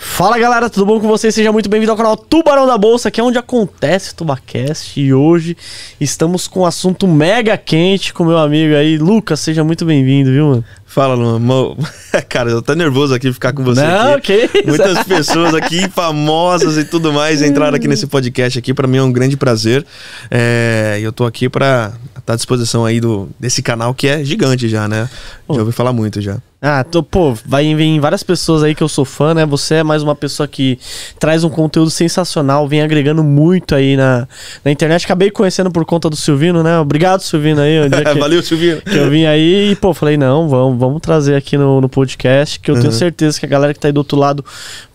Fala galera, tudo bom com vocês? Seja muito bem-vindo ao canal Tubarão da Bolsa, que é onde acontece o Tubacast. E hoje estamos com um assunto mega quente com meu amigo aí, Lucas. Seja muito bem-vindo, viu, mano? Fala, mano. Cara, eu tô nervoso aqui ficar com você. Não, aqui. que isso? Muitas pessoas aqui, famosas e tudo mais, entraram aqui nesse podcast aqui. para mim é um grande prazer. É, eu tô aqui para estar tá à disposição aí do, desse canal que é gigante já, né? Pô, já ouvi falar muito já. Ah, tô, pô, vai vir várias pessoas aí que eu sou fã, né? Você é mais uma pessoa que traz um conteúdo sensacional, vem agregando muito aí na, na internet. Acabei conhecendo por conta do Silvino, né? Obrigado, Silvino, aí. Que, Valeu, Silvino. Que eu vim aí e, pô, falei, não, vamos, vamos trazer aqui no, no podcast, que eu uhum. tenho certeza que a galera que tá aí do outro lado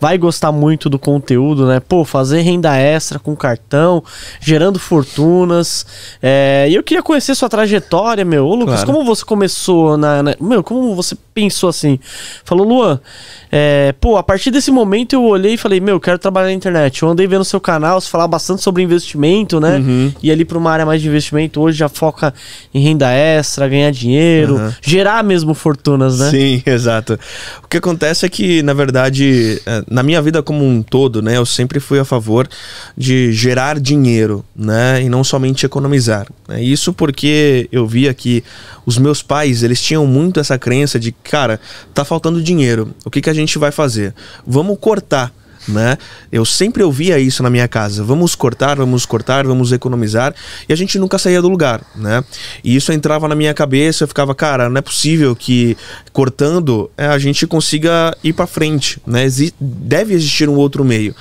vai gostar muito do conteúdo, né? Pô, fazer renda extra com cartão, gerando fortunas. É, e eu queria conhecer sua trajetória, meu. Ô, Lucas, claro. como você começou na, na. Meu, como você pensou? sou assim. Falou, Luan, é, pô, a partir desse momento eu olhei e falei, meu, quero trabalhar na internet. Eu andei vendo seu canal, você falava bastante sobre investimento, né? Uhum. E ali para uma área mais de investimento, hoje já foca em renda extra, ganhar dinheiro, uhum. gerar mesmo fortunas, né? Sim, exato. O que acontece é que, na verdade, é, na minha vida como um todo, né, eu sempre fui a favor de gerar dinheiro, né? E não somente economizar. Né. Isso porque eu via que os meus pais, eles tinham muito essa crença de, cara, tá faltando dinheiro. O que, que a gente vai fazer? Vamos cortar né? Eu sempre ouvia isso na minha casa. Vamos cortar, vamos cortar, vamos economizar. E a gente nunca saía do lugar, né? E isso entrava na minha cabeça. Eu ficava, cara, não é possível que cortando eh, a gente consiga ir para frente, né? Deve existir um outro meio.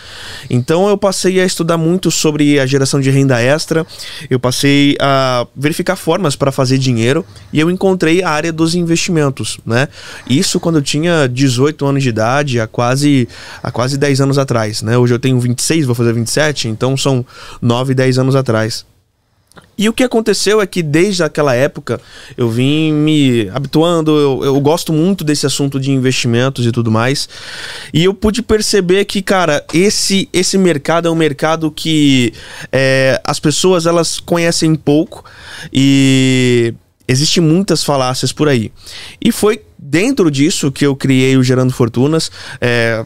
Então eu passei a estudar muito sobre a geração de renda extra. Eu passei a verificar formas para fazer dinheiro e eu encontrei a área dos investimentos, né? Isso quando eu tinha 18 anos de idade, há quase há quase 10 anos anos atrás, né? Hoje eu tenho 26, vou fazer 27, então são 9, 10 anos atrás. E o que aconteceu é que desde aquela época eu vim me habituando, eu, eu gosto muito desse assunto de investimentos e tudo mais. E eu pude perceber que, cara, esse, esse mercado é um mercado que é, as pessoas elas conhecem pouco e existem muitas falácias por aí. E foi dentro disso que eu criei o Gerando Fortunas. É,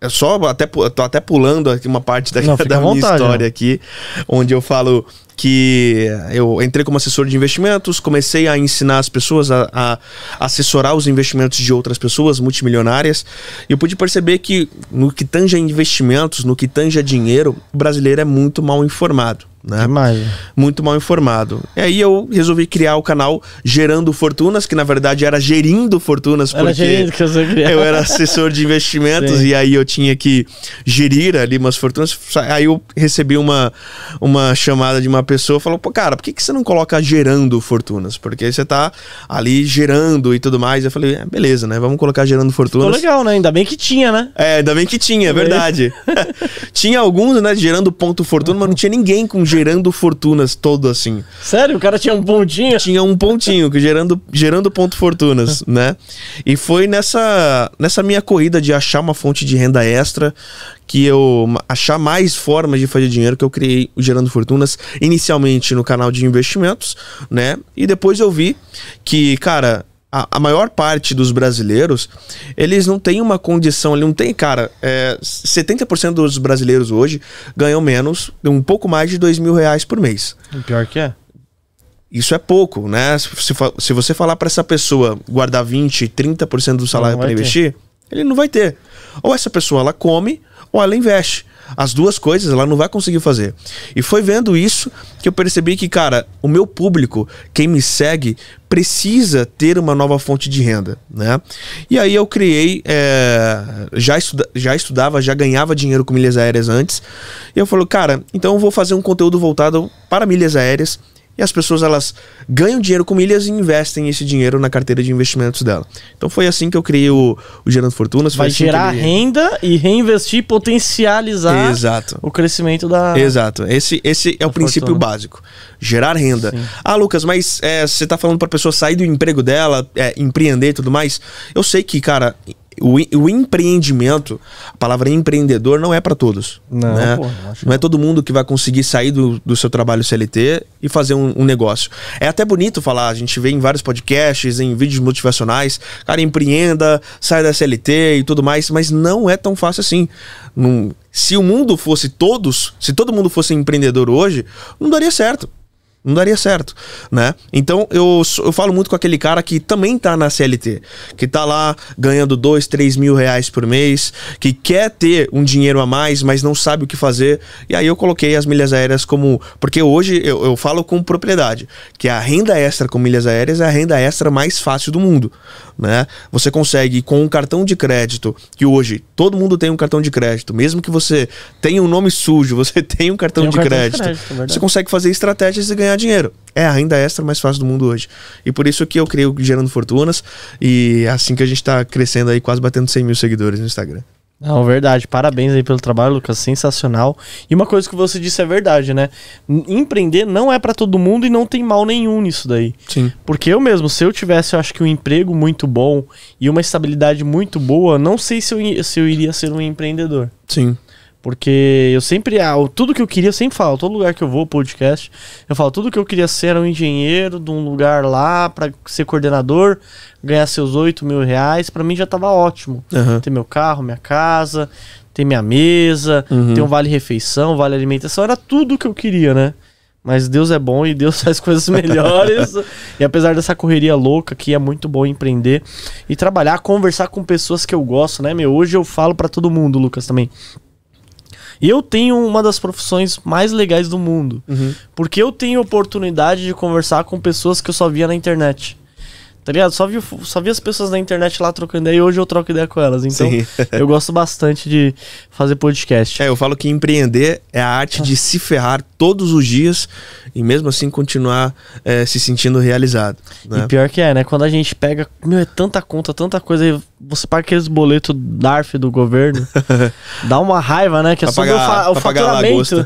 é só até tô até pulando aqui uma parte da, Não, da minha vontade, história aqui, onde eu falo que eu entrei como assessor de investimentos, comecei a ensinar as pessoas a, a assessorar os investimentos de outras pessoas multimilionárias. E eu pude perceber que no que tange a investimentos, no que tange a dinheiro, o brasileiro é muito mal informado. Né? Demais. Muito mal informado. E aí eu resolvi criar o canal Gerando Fortunas, que na verdade era Gerindo Fortunas, era porque que eu, eu era assessor de investimentos e aí eu tinha que gerir ali umas fortunas. Aí eu recebi uma, uma chamada de uma pessoa falou, pô, cara, por que, que você não coloca gerando fortunas? Porque você tá ali gerando e tudo mais. Eu falei, é, beleza, né? Vamos colocar gerando fortunas. Ficou legal, né? Ainda bem que tinha, né? É, ainda bem que tinha, é verdade. tinha alguns, né, gerando ponto fortuna, mas não tinha ninguém com gerando fortunas todo assim. Sério? O cara tinha um pontinho? Tinha um pontinho, que gerando, gerando ponto fortunas, né? E foi nessa, nessa minha corrida de achar uma fonte de renda extra que eu achar mais formas de fazer dinheiro que eu criei Gerando Fortunas inicialmente no canal de investimentos, né? E depois eu vi que, cara, a, a maior parte dos brasileiros, eles não tem uma condição, ele não tem, cara, é, 70% dos brasileiros hoje ganham menos, um pouco mais de dois mil reais por mês. O pior que é isso é pouco, né? Se, se você falar para essa pessoa guardar 20, 30% do salário para investir, ele não vai ter. Ou essa pessoa ela come, ou ela investe. As duas coisas ela não vai conseguir fazer. E foi vendo isso que eu percebi que, cara, o meu público, quem me segue, precisa ter uma nova fonte de renda, né? E aí eu criei, é, já, estuda, já estudava, já ganhava dinheiro com milhas aéreas antes. E eu falo, cara, então eu vou fazer um conteúdo voltado para milhas aéreas e as pessoas elas ganham dinheiro com milhas e investem esse dinheiro na carteira de investimentos dela. Então foi assim que eu criei o, o Gerando Fortunas. Vai assim gerar ele... renda e reinvestir, potencializar Exato. o crescimento da. Exato. Esse, esse é o fortuna. princípio básico. Gerar renda. Sim. Ah, Lucas, mas é, você está falando para a pessoa sair do emprego dela, é, empreender e tudo mais. Eu sei que, cara, o, o, empreendimento, a palavra empreendedor não é para todos. Não, né? não, não é todo mundo que vai conseguir sair do, do seu trabalho CLT e fazer um, um, negócio. É até bonito falar, a gente vê em vários podcasts, em vídeos motivacionais, cara, empreenda, sai da CLT e tudo mais, mas não é tão fácil assim. Num, se o mundo fosse todos, se todo mundo fosse empreendedor hoje, não daria certo não daria certo, né? Então eu, eu falo muito com aquele cara que também tá na CLT, que tá lá ganhando dois, três mil reais por mês, que quer ter um dinheiro a mais, mas não sabe o que fazer. E aí eu coloquei as milhas aéreas como. Porque hoje eu, eu falo com propriedade que a renda extra com milhas aéreas é a renda extra mais fácil do mundo, né? Você consegue com um cartão de crédito, que hoje todo mundo tem um cartão de crédito, mesmo que você tenha um nome sujo, você tem um cartão, tem um de, cartão crédito, de crédito. É você consegue fazer estratégias e ganhar ganhar dinheiro. É a renda extra mais fácil do mundo hoje. E por isso que eu criei o Gerando Fortunas. E é assim que a gente tá crescendo aí, quase batendo 100 mil seguidores no Instagram. Não, verdade. Parabéns aí pelo trabalho, Lucas. Sensacional. E uma coisa que você disse é verdade, né? Empreender não é para todo mundo e não tem mal nenhum nisso daí. Sim. Porque eu mesmo, se eu tivesse, eu acho que um emprego muito bom e uma estabilidade muito boa, não sei se eu, se eu iria ser um empreendedor. Sim. Porque eu sempre, ah, tudo que eu queria, eu sempre falo, todo lugar que eu vou, podcast, eu falo, tudo que eu queria ser era um engenheiro de um lugar lá para ser coordenador, ganhar seus 8 mil reais, para mim já tava ótimo. Uhum. Ter meu carro, minha casa, ter minha mesa, uhum. ter um vale-refeição, vale-alimentação, era tudo que eu queria, né? Mas Deus é bom e Deus faz coisas melhores. e apesar dessa correria louca aqui, é muito bom empreender e trabalhar, conversar com pessoas que eu gosto, né, meu? Hoje eu falo para todo mundo, Lucas, também. Eu tenho uma das profissões mais legais do mundo. Uhum. Porque eu tenho oportunidade de conversar com pessoas que eu só via na internet. Tá ligado? Só vi, só vi as pessoas na internet lá trocando ideia e hoje eu troco ideia com elas. Então, Sim. eu gosto bastante de fazer podcast. É, eu falo que empreender é a arte ah. de se ferrar todos os dias e mesmo assim continuar é, se sentindo realizado. Né? E pior que é, né? Quando a gente pega, meu, é tanta conta, tanta coisa, você paga aqueles boletos DARF do governo, dá uma raiva, né? Que é só o, fa o faturamento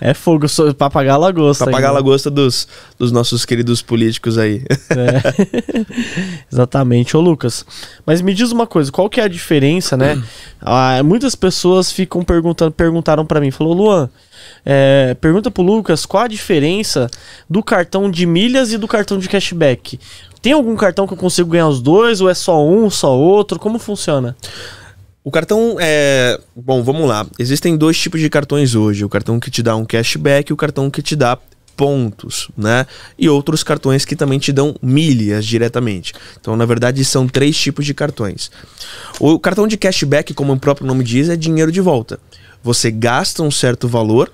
é fogo so, pra pagar a lagosta. Pra a lagosta dos, dos nossos queridos políticos aí. é. Exatamente, ô Lucas. Mas me diz uma coisa, qual que é a diferença, né? Hum. Ah, muitas pessoas ficam perguntando, perguntaram para mim, falou, Luan, é, pergunta pro Lucas qual a diferença do cartão de milhas e do cartão de cashback. Tem algum cartão que eu consigo ganhar os dois, ou é só um, só outro? Como funciona? O cartão é. Bom, vamos lá. Existem dois tipos de cartões hoje: o cartão que te dá um cashback e o cartão que te dá pontos, né? E outros cartões que também te dão milhas diretamente. Então, na verdade, são três tipos de cartões. O cartão de cashback, como o próprio nome diz, é dinheiro de volta. Você gasta um certo valor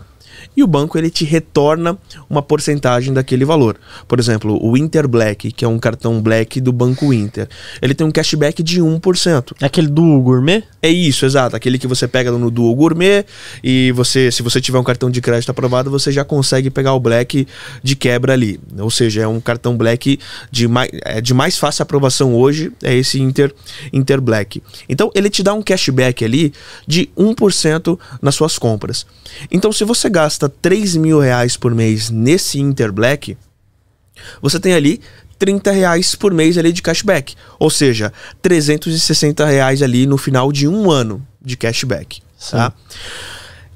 e o banco ele te retorna uma porcentagem daquele valor. Por exemplo, o Inter Black, que é um cartão Black do Banco Inter, ele tem um cashback de 1%. É aquele do gourmet? É isso, exato. Aquele que você pega no Duo Gourmet e você, se você tiver um cartão de crédito aprovado, você já consegue pegar o Black de quebra ali. Ou seja, é um cartão Black de mais, é, de mais fácil aprovação hoje, é esse Inter, Inter Black. Então, ele te dá um cashback ali de 1% nas suas compras. Então, se você gasta gasta 3 mil reais por mês nesse Interblack, você tem ali 30 reais por mês ali de cashback. Ou seja, 360 reais ali no final de um ano de cashback. Tá?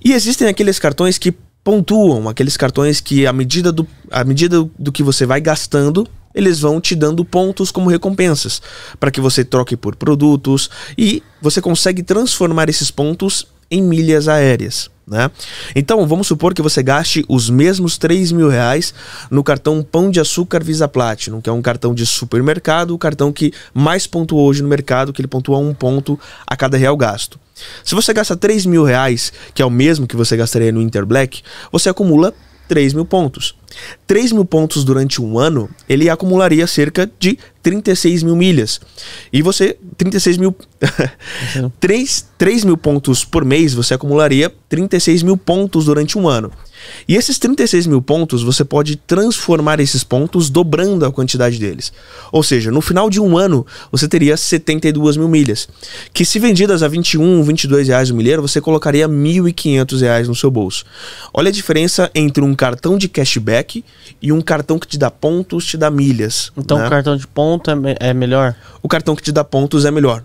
E existem aqueles cartões que pontuam, aqueles cartões que, à medida, do, à medida do que você vai gastando, eles vão te dando pontos como recompensas, para que você troque por produtos e você consegue transformar esses pontos em milhas aéreas né? Então, vamos supor que você gaste os mesmos 3 mil reais no cartão Pão de Açúcar Visa Platinum, que é um cartão de supermercado, o cartão que mais pontuou hoje no mercado, que ele pontua um ponto a cada real gasto. Se você gasta 3 mil reais, que é o mesmo que você gastaria no Interblack, você acumula 3 mil pontos. 3 mil pontos durante um ano, ele acumularia cerca de 36 mil milhas. E você, 36 mil. 3, 3 mil pontos por mês, você acumularia 36 mil pontos durante um ano. E esses 36 mil pontos, você pode transformar esses pontos dobrando a quantidade deles. Ou seja, no final de um ano, você teria 72 mil milhas. Que se vendidas a 21, 22 reais o milheiro, você colocaria 1.500 reais no seu bolso. Olha a diferença entre um cartão de cashback e um cartão que te dá pontos, te dá milhas. Então, né? um cartão de pontos ponto é, é melhor? O cartão que te dá pontos é melhor.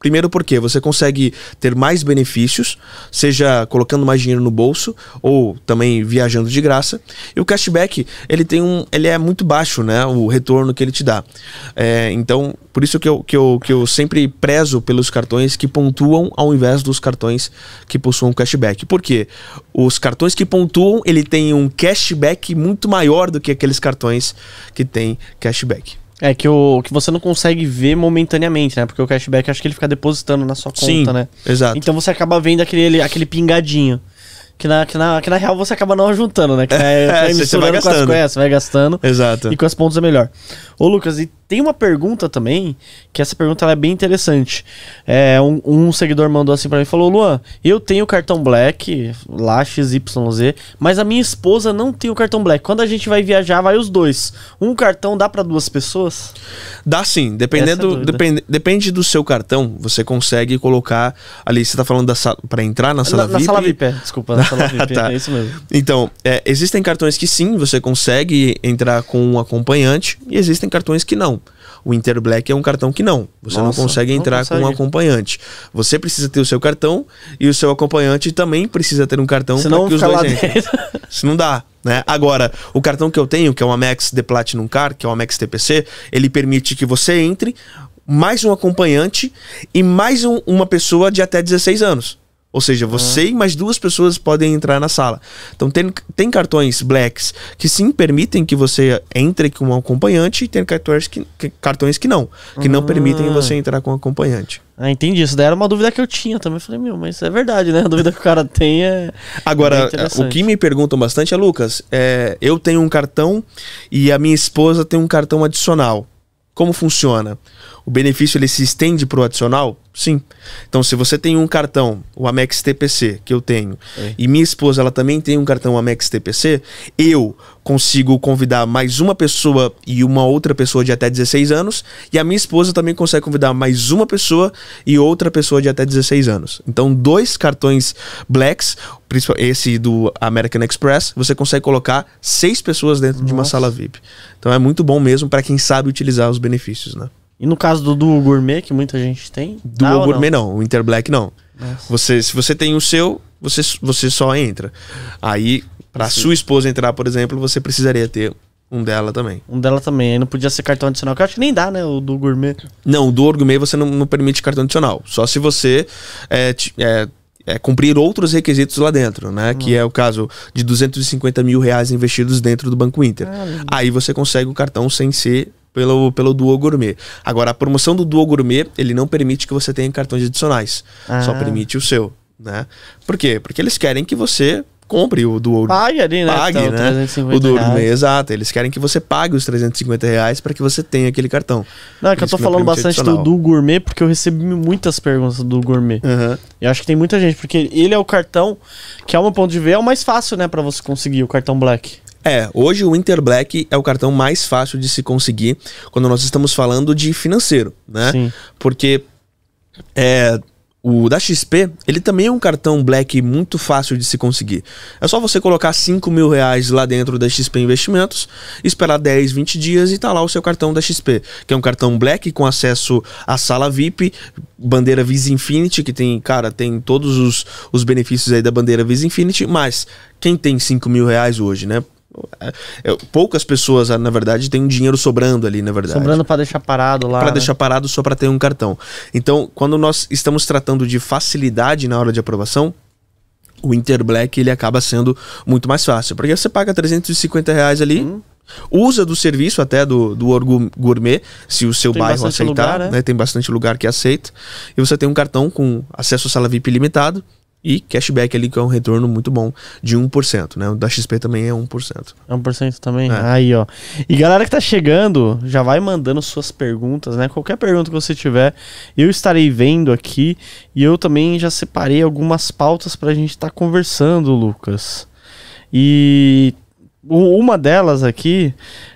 Primeiro porque você consegue ter mais benefícios, seja colocando mais dinheiro no bolso ou também viajando de graça. E o cashback ele tem um, ele é muito baixo, né? O retorno que ele te dá. É, então, por isso que eu, que, eu, que eu sempre prezo pelos cartões que pontuam ao invés dos cartões que possuem cashback. Por quê? Os cartões que pontuam ele tem um cashback muito maior do que aqueles cartões que têm cashback. É que, o, que você não consegue ver momentaneamente, né? Porque o cashback acho que ele fica depositando na sua conta, Sim, né? Exato. Então você acaba vendo aquele, aquele pingadinho. Que na, que, na, que na real você acaba não juntando, né? Que é, é, misturando você vai gastando. com as você vai gastando. Exato. E com as pontos é melhor. Ô, Lucas, e tem uma pergunta também, que essa pergunta é bem interessante. É, um, um, seguidor mandou assim para mim, falou, Luan, eu tenho cartão Black, lá XYZ, mas a minha esposa não tem o cartão Black. Quando a gente vai viajar, vai os dois. Um cartão dá para duas pessoas? Dá sim, dependendo, é depend, depende do seu cartão, você consegue colocar ali, você tá falando para entrar na sala na, VIP? Na sala VIP, é, desculpa, na sala VIP, é tá. é isso mesmo. Então, é, existem cartões que sim, você consegue entrar com um acompanhante, e existem cartões que não. O Inter Black é um cartão que não. Você Nossa, não consegue entrar não consegue. com um acompanhante. Você precisa ter o seu cartão e o seu acompanhante também precisa ter um cartão para que os dois entrem. Se não dá. Né? Agora, o cartão que eu tenho, que é o Amex de Platinum Car, que é o Amex TPC, ele permite que você entre, mais um acompanhante e mais um, uma pessoa de até 16 anos. Ou seja, você ah. e mais duas pessoas podem entrar na sala. Então tem, tem cartões blacks que sim permitem que você entre com um acompanhante e tem cartões que, que cartões que não, que não permitem ah. você entrar com um acompanhante. Ah, entendi. Isso daí era uma dúvida que eu tinha também. falei, meu, mas é verdade, né? A dúvida que o cara tem é. é Agora, é o que me perguntam bastante é, Lucas, é, eu tenho um cartão e a minha esposa tem um cartão adicional. Como funciona? O benefício ele se estende para o adicional? Sim. Então, se você tem um cartão, o Amex TPC, que eu tenho, é. e minha esposa ela também tem um cartão Amex TPC, eu consigo convidar mais uma pessoa e uma outra pessoa de até 16 anos, e a minha esposa também consegue convidar mais uma pessoa e outra pessoa de até 16 anos. Então, dois cartões Blacks, esse do American Express, você consegue colocar seis pessoas dentro Nossa. de uma sala VIP. Então, é muito bom mesmo para quem sabe utilizar os benefícios, né? E no caso do Duo Gourmet, que muita gente tem. Duo Gourmet não? não? o Black não. Você, se você tem o seu, você, você só entra. Aí, para sua esposa entrar, por exemplo, você precisaria ter um dela também. Um dela também. Aí não podia ser cartão adicional, que eu acho que nem dá, né? O do gourmet. Não, o Duo gourmet você não, não permite cartão adicional. Só se você é, é, é cumprir outros requisitos lá dentro, né? Hum. Que é o caso de 250 mil reais investidos dentro do Banco Inter. Ah, Aí você consegue o cartão sem ser pelo, pelo Duo Gourmet. Agora, a promoção do Duo Gourmet, ele não permite que você tenha cartões adicionais. Ah. Só permite o seu, né? Por quê? Porque eles querem que você compre o Duo. Pague ali, né? Pague, então, né? O Duo Gourmet, exato. Eles querem que você pague os 350 reais para que você tenha aquele cartão. Não, é que eu tô é falando bastante adicional. do Duo Gourmet porque eu recebi muitas perguntas do Gourmet. Uhum. Eu acho que tem muita gente, porque ele é o cartão que, a um ponto de ver, é o mais fácil, né, para você conseguir o cartão Black. É, hoje o Inter Black é o cartão mais fácil de se conseguir quando nós estamos falando de financeiro, né? Sim. Porque é, o da XP, ele também é um cartão Black muito fácil de se conseguir. É só você colocar 5 mil reais lá dentro da XP Investimentos, esperar 10, 20 dias e tá lá o seu cartão da XP, que é um cartão Black com acesso à sala VIP, bandeira Visa Infinity, que tem, cara, tem todos os, os benefícios aí da bandeira Visa Infinity, mas quem tem 5 mil reais hoje, né? É, é, poucas pessoas, na verdade, têm um dinheiro sobrando ali, na verdade. Sobrando para deixar parado lá. Para né? deixar parado só para ter um cartão. Então, quando nós estamos tratando de facilidade na hora de aprovação, o Interblack ele acaba sendo muito mais fácil. Porque você paga 350 reais ali. Hum. Usa do serviço até do, do Orgo Gourmet, se o seu tem bairro aceitar. Lugar, né? Né? Tem bastante lugar que aceita. E você tem um cartão com acesso à sala VIP limitado e cashback ali, que é um retorno muito bom de 1%, né? O da XP também é 1%. É 1% também? É. Aí, ó. E galera que tá chegando, já vai mandando suas perguntas, né? Qualquer pergunta que você tiver, eu estarei vendo aqui. E eu também já separei algumas pautas pra gente estar tá conversando, Lucas. E uma delas aqui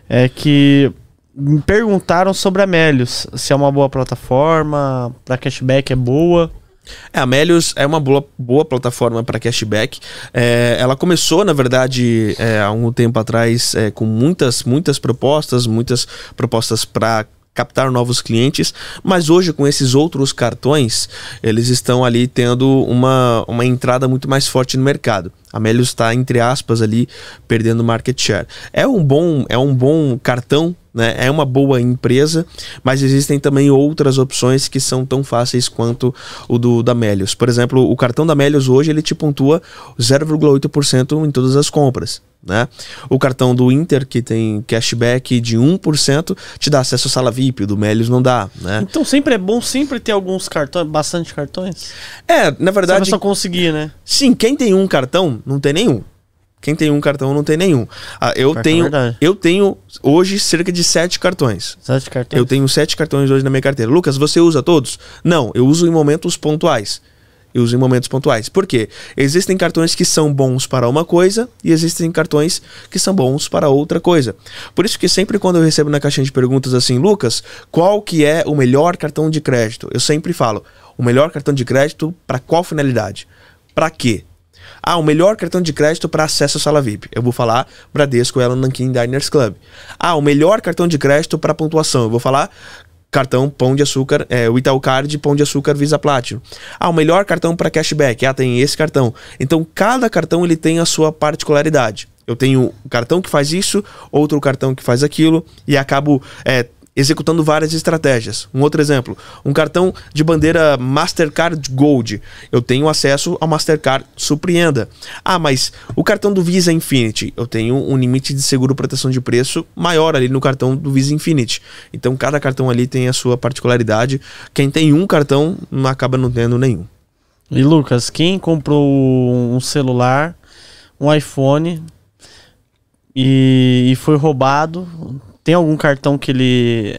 é que me perguntaram sobre a Melius, se é uma boa plataforma, para cashback é boa. É, a Melius é uma boa, boa plataforma para cashback. É, ela começou, na verdade, é, há um tempo atrás, é, com muitas, muitas propostas, muitas propostas para captar novos clientes, mas hoje com esses outros cartões, eles estão ali tendo uma, uma entrada muito mais forte no mercado. A Melius está, entre aspas, ali perdendo market share. É um bom, é um bom cartão, né? é uma boa empresa, mas existem também outras opções que são tão fáceis quanto o do da Melius. Por exemplo, o cartão da Melius hoje ele te pontua 0,8% em todas as compras. Né? O cartão do Inter, que tem cashback de 1%, te dá acesso à sala VIP, do Melius não dá. Né? Então sempre é bom sempre ter alguns cartões, bastante cartões? É, na verdade. Só conseguir, né? Sim, quem tem um cartão, não tem nenhum. Quem tem um cartão não tem nenhum. Ah, eu cartão é tenho, verdade. eu tenho hoje cerca de sete cartões. Sete cartões. Eu tenho sete cartões hoje na minha carteira. Lucas, você usa todos? Não, eu uso em momentos pontuais. Eu uso em momentos pontuais. Por quê? Existem cartões que são bons para uma coisa e existem cartões que são bons para outra coisa. Por isso que sempre quando eu recebo na caixinha de perguntas assim, Lucas, qual que é o melhor cartão de crédito? Eu sempre falo, o melhor cartão de crédito para qual finalidade? Para quê? Ah, o melhor cartão de crédito para acesso à sala VIP. Eu vou falar Bradesco Ellen Nankin Diners Club. Ah, o melhor cartão de crédito para pontuação. Eu vou falar cartão Pão de Açúcar, é, o Itaú Card Pão de Açúcar Visa Platinum. Ah, o melhor cartão para cashback. Ah, tem esse cartão. Então, cada cartão ele tem a sua particularidade. Eu tenho um cartão que faz isso, outro cartão que faz aquilo, e acabo é, executando várias estratégias. Um outro exemplo, um cartão de bandeira Mastercard Gold. Eu tenho acesso ao Mastercard Surpreenda. Ah, mas o cartão do Visa Infinity, eu tenho um limite de seguro proteção de preço maior ali no cartão do Visa Infinity. Então cada cartão ali tem a sua particularidade. Quem tem um cartão não acaba não tendo nenhum. E Lucas, quem comprou um celular, um iPhone e, e foi roubado, tem algum cartão que ele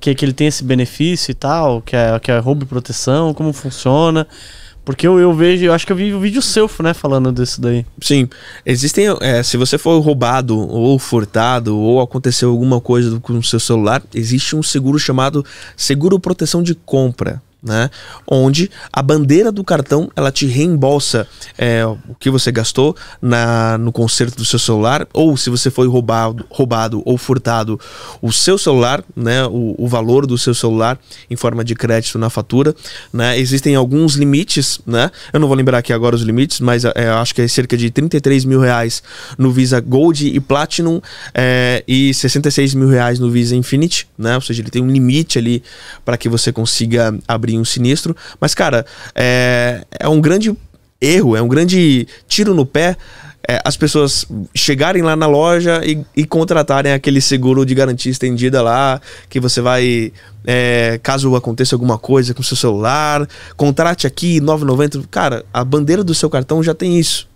que, que ele tem esse benefício e tal, que é, que é roubo e proteção, como funciona? Porque eu, eu vejo, eu acho que eu vi o um vídeo seu, né, falando disso daí. Sim. Existem. É, se você for roubado, ou furtado, ou aconteceu alguma coisa com o seu celular, existe um seguro chamado Seguro Proteção de Compra né? Onde a bandeira do cartão ela te reembolsa é, o que você gastou na, no conserto do seu celular, ou se você foi roubado, roubado ou furtado o seu celular, né? O, o valor do seu celular em forma de crédito na fatura, né? Existem alguns limites, né? Eu não vou lembrar aqui agora os limites, mas é, acho que é cerca de 33 mil reais no Visa Gold e Platinum é, e 66 mil reais no Visa Infinite né? Ou seja, ele tem um limite ali para que você consiga abrir um sinistro. Mas, cara, é, é um grande erro, é um grande tiro no pé é, as pessoas chegarem lá na loja e, e, contratarem aquele seguro de garantia estendida lá, que você vai, é, caso aconteça alguma coisa com seu celular, contrate aqui 9,90. Cara, a bandeira do seu cartão já tem isso.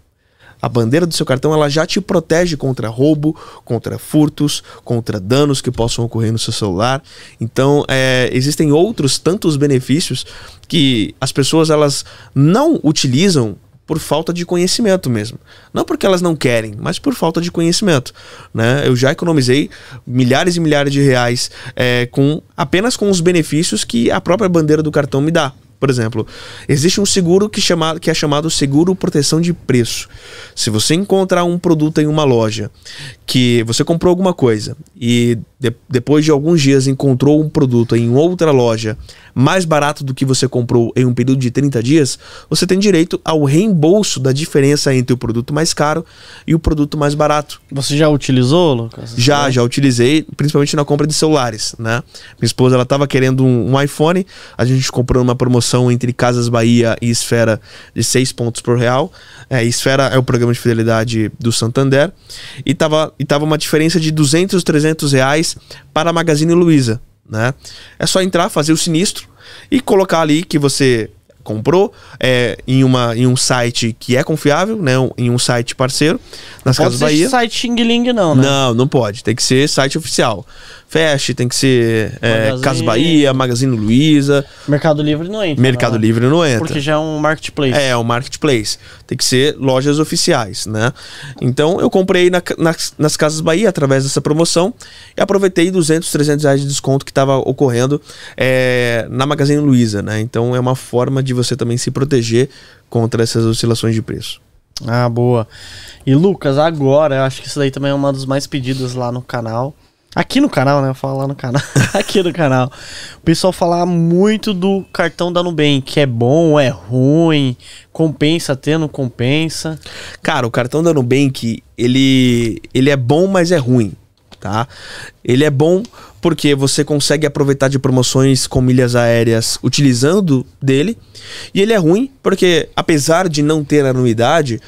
A bandeira do seu cartão ela já te protege contra roubo, contra furtos, contra danos que possam ocorrer no seu celular. Então é, existem outros tantos benefícios que as pessoas elas não utilizam por falta de conhecimento mesmo. Não porque elas não querem, mas por falta de conhecimento. Né? Eu já economizei milhares e milhares de reais é, com apenas com os benefícios que a própria bandeira do cartão me dá. Por exemplo, existe um seguro que, chama, que é chamado seguro proteção de preço. Se você encontrar um produto em uma loja que você comprou alguma coisa e de, depois de alguns dias encontrou um produto em outra loja mais barato do que você comprou em um período de 30 dias, você tem direito ao reembolso da diferença entre o produto mais caro e o produto mais barato. Você já utilizou, Lucas? Já, já utilizei, principalmente na compra de celulares, né? Minha esposa ela estava querendo um, um, iPhone, a gente comprou uma promoção entre Casas Bahia e Esfera de 6 pontos por real. É, Esfera é o programa de fidelidade do Santander. E tava, e tava uma diferença de 200, 300 reais para a Magazine Luiza, né? É só entrar, fazer o sinistro e colocar ali que você comprou é, em, uma, em um site que é confiável, né? Em um site parceiro, nas não Casas Bahia. Não site Xing Ling, não, né? Não, não pode. Tem que ser site oficial. Fast, tem que ser é, Casas Bahia, Magazine Luiza. Mercado Livre não entra. Mercado né? Livre não entra. Porque já é um marketplace. É, um marketplace. Tem que ser lojas oficiais, né? Então eu comprei na, nas, nas Casas Bahia através dessa promoção e aproveitei 200, 300 reais de desconto que estava ocorrendo é, na Magazine Luiza, né? Então é uma forma de você também se proteger contra essas oscilações de preço. Ah, boa. E Lucas, agora, eu acho que isso daí também é uma dos mais pedidos lá no canal. Aqui no canal, né? Eu falo lá no canal. Aqui no canal. O pessoal falar muito do cartão da Nubank, que é bom, é ruim, compensa ter, não compensa. Cara, o cartão da Nubank, ele, ele é bom, mas é ruim tá? Ele é bom porque você consegue aproveitar de promoções com milhas aéreas utilizando dele. E ele é ruim porque, apesar de não ter anuidade,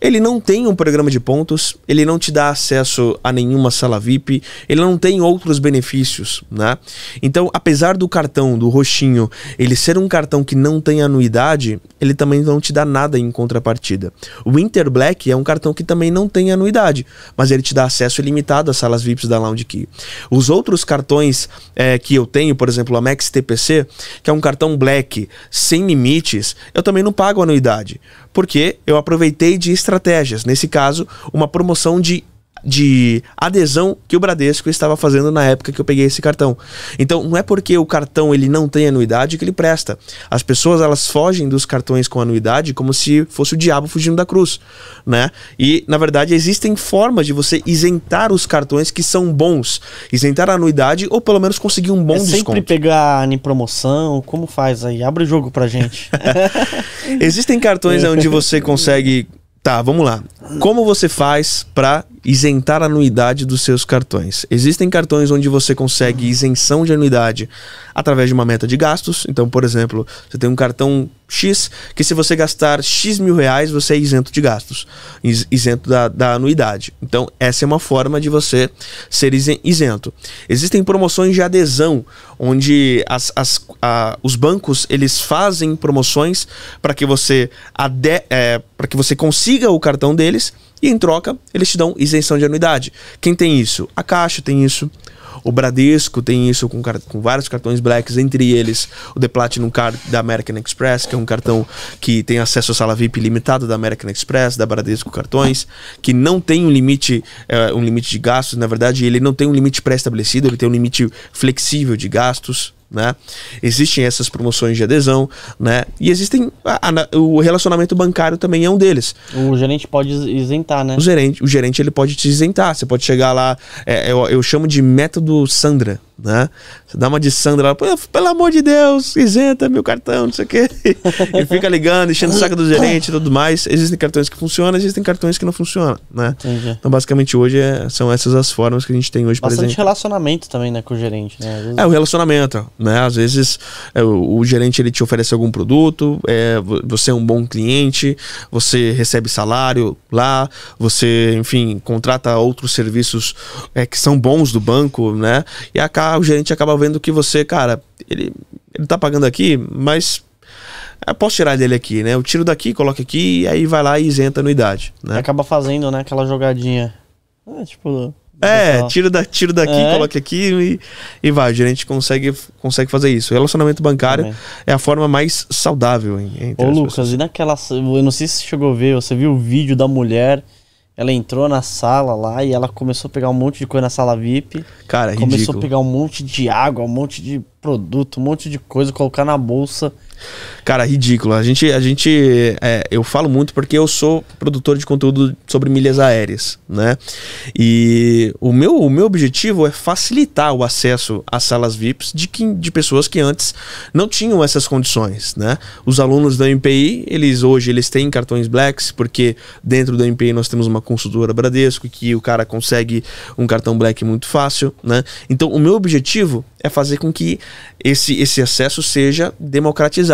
ele não tem um programa de pontos, ele não te dá acesso a nenhuma sala VIP, ele não tem outros benefícios, né? Então, apesar do cartão, do roxinho, ele ser um cartão que não tem anuidade, ele também não te dá nada em contrapartida. O Inter Black é um cartão que também não tem anuidade, mas ele te dá acesso ilimitado às salas VIPs da Lounge Key. Os outros cartões é, que eu tenho, por exemplo, a Max TPC, que é um cartão Black sem limites, eu também não pago anuidade porque eu aproveitei de estratégias. Nesse caso, uma promoção de de adesão que o Bradesco estava fazendo na época que eu peguei esse cartão. Então, não é porque o cartão ele não tem anuidade que ele presta. As pessoas elas fogem dos cartões com anuidade como se fosse o diabo fugindo da cruz, né? E na verdade existem formas de você isentar os cartões que são bons, isentar a anuidade ou pelo menos conseguir um bom é sempre desconto. Sempre pegar em promoção, como faz aí? Abre o jogo pra gente. existem cartões onde você consegue Tá, vamos lá. Como você faz para isentar a anuidade dos seus cartões? Existem cartões onde você consegue isenção de anuidade através de uma meta de gastos. Então, por exemplo, você tem um cartão X, que se você gastar X mil reais, você é isento de gastos, isento da, da anuidade. Então, essa é uma forma de você ser isento. Existem promoções de adesão, onde as, as, a, os bancos eles fazem promoções para que você é, para que você consiga o cartão deles e em troca eles te dão isenção de anuidade. Quem tem isso? A Caixa tem isso, o Bradesco tem isso com, com vários cartões blacks, entre eles o The Platinum Card da American Express, que é um cartão que tem acesso à sala VIP limitada da American Express, da Bradesco Cartões, que não tem um limite, eh, um limite de gastos, na verdade, ele não tem um limite pré-estabelecido, ele tem um limite flexível de gastos né? Existem essas promoções de adesão, né? E existem a, a, o relacionamento bancário também é um deles. O gerente pode isentar, né? O gerente, o gerente ele pode te isentar. Você pode chegar lá, é, eu, eu, chamo de método Sandra, né? Você dá uma de Sandra, ela, pelo amor de Deus, isenta meu cartão, não sei o quê. e fica ligando, enchendo o saco do gerente e tudo mais. Existem cartões que funcionam, existem cartões que não funcionam, né? Entendi. Então, basicamente, hoje é, são essas as formas que a gente tem hoje Bastante relacionamento também, né, com o gerente, né? Vezes... É, o relacionamento, né? Às vezes é, o, o, gerente, ele te oferece algum produto, é, você é um bom cliente, você recebe salário lá, você, enfim, contrata outros serviços é, que são bons do banco, né? E acaba o gerente acaba vendo que você, cara, ele, ele tá pagando aqui, mas eu ah, posso tirar dele aqui, né? Eu tiro daqui, coloco aqui, e aí vai lá e isenta a anuidade. Né? Acaba fazendo, né, aquela jogadinha. É, tipo. É, tiro, da, tiro daqui, é. coloque aqui e, e vai. O gerente consegue, consegue fazer isso. relacionamento bancário Também. é a forma mais saudável. Hein, Ô, Lucas, pessoas. e naquela. Eu não sei se você chegou a ver, você viu o vídeo da mulher ela entrou na sala lá e ela começou a pegar um monte de coisa na sala VIP. Cara, é Começou ridículo. a pegar um monte de água, um monte de produto, um monte de coisa, colocar na bolsa. Cara, ridículo. A gente, a gente é, eu falo muito porque eu sou produtor de conteúdo sobre milhas aéreas, né? E o meu, o meu objetivo é facilitar o acesso às salas VIPs de, quem de pessoas que antes não tinham essas condições, né? Os alunos da MPI, eles hoje eles têm cartões blacks porque dentro da MPI nós temos uma consultora Bradesco que o cara consegue um cartão black muito fácil, né? Então, o meu objetivo é fazer com que esse, esse acesso seja democratizado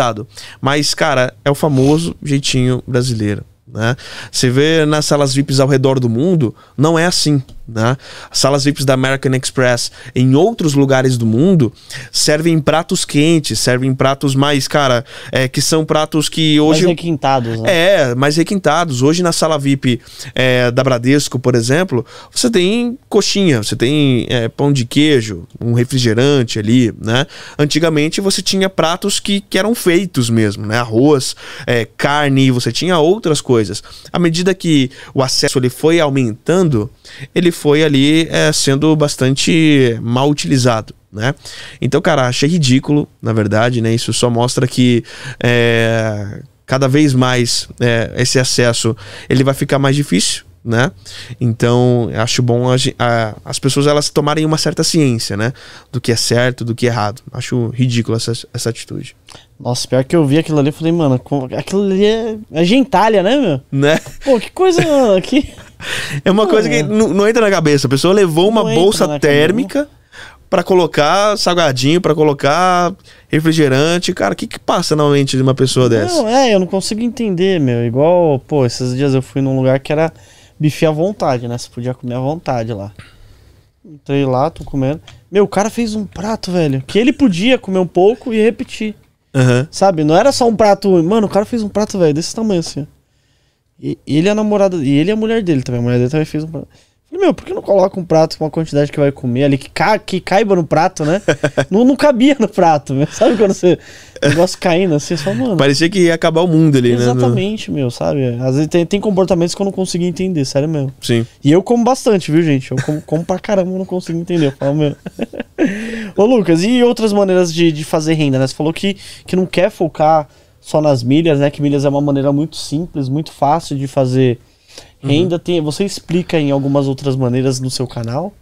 mas, cara, é o famoso jeitinho brasileiro. Né? Você vê nas salas VIPs ao redor do mundo, não é assim. Né? As salas VIPs da American Express em outros lugares do mundo servem pratos quentes, servem pratos mais, cara, é, que são pratos que hoje. Mais requintados, né? É, mais requintados. Hoje na sala VIP é, da Bradesco, por exemplo, você tem coxinha, você tem é, pão de queijo, um refrigerante ali, né? Antigamente você tinha pratos que, que eram feitos mesmo, né? Arroz, é, carne, você tinha outras coisas coisas. À medida que o acesso ele foi aumentando, ele foi ali é, sendo bastante mal utilizado. Né? Então, cara, achei ridículo, na verdade, né? Isso só mostra que é, cada vez mais é, esse acesso ele vai ficar mais difícil, né? Então, acho bom a, a, as pessoas elas tomarem uma certa ciência, né? Do que é certo, do que é errado. Acho ridículo essa, essa atitude. Nossa, pior que eu vi aquilo ali, eu falei, mano, aquilo ali é, é gentalha, né, meu? Né? Pô, que coisa, mano, aqui. É uma coisa que não, não, entra na cabeça. A pessoa levou uma bolsa térmica para colocar salgadinho, para colocar refrigerante. Cara, o que que passa na mente de uma pessoa dessa? Não, é, eu não consigo entender, meu. Igual, pô, esses dias eu fui num lugar que era bife à vontade, né? Você podia comer à vontade lá. Entrei lá, tô comendo. Meu, o cara fez um prato, velho, que ele podia comer um pouco e repetir. Uhum. Sabe? Não era só um prato. Mano, o cara fez um prato, velho, desse tamanho assim. E ele é a namorada. E ele é a mulher dele também. A mulher dele também fez um prato. Meu, por que não coloca um prato com uma quantidade que vai comer ali, que, ca, que caiba no prato, né? não, não cabia no prato, meu. Sabe quando você. O negócio caindo assim, só, mano. Parecia que ia acabar o mundo ali, Exatamente, né? Exatamente, meu, sabe? Às vezes tem, tem comportamentos que eu não consegui entender, sério mesmo. Sim. E eu como bastante, viu, gente? Eu como, como pra caramba, eu não consigo entender. Eu falo, meu. Ô, Lucas, e outras maneiras de, de fazer renda, né? Você falou que, que não quer focar só nas milhas, né? Que milhas é uma maneira muito simples, muito fácil de fazer Uhum. Ainda tem, você explica em algumas outras maneiras no seu canal?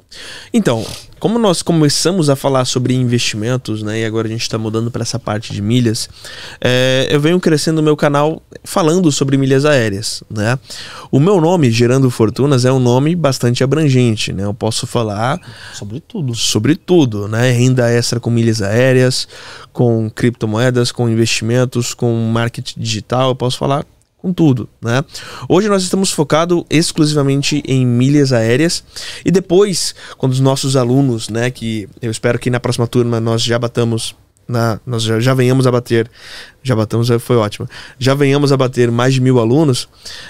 Então, como nós começamos a falar sobre investimentos, né, e agora a gente está mudando para essa parte de milhas, é, eu venho crescendo o meu canal falando sobre milhas aéreas, né? O meu nome, gerando fortunas, é um nome bastante abrangente, né? Eu posso falar sobre tudo, sobre tudo, né? Renda extra com milhas aéreas, com criptomoedas, com investimentos, com marketing digital, eu posso falar com tudo, né? Hoje nós estamos focados exclusivamente em milhas aéreas e depois, quando os nossos alunos, né, que eu espero que na próxima turma nós já batamos na, nós já, já venhamos a bater já batemos eh, foi ótimo. Já venhamos a bater mais de mil alunos.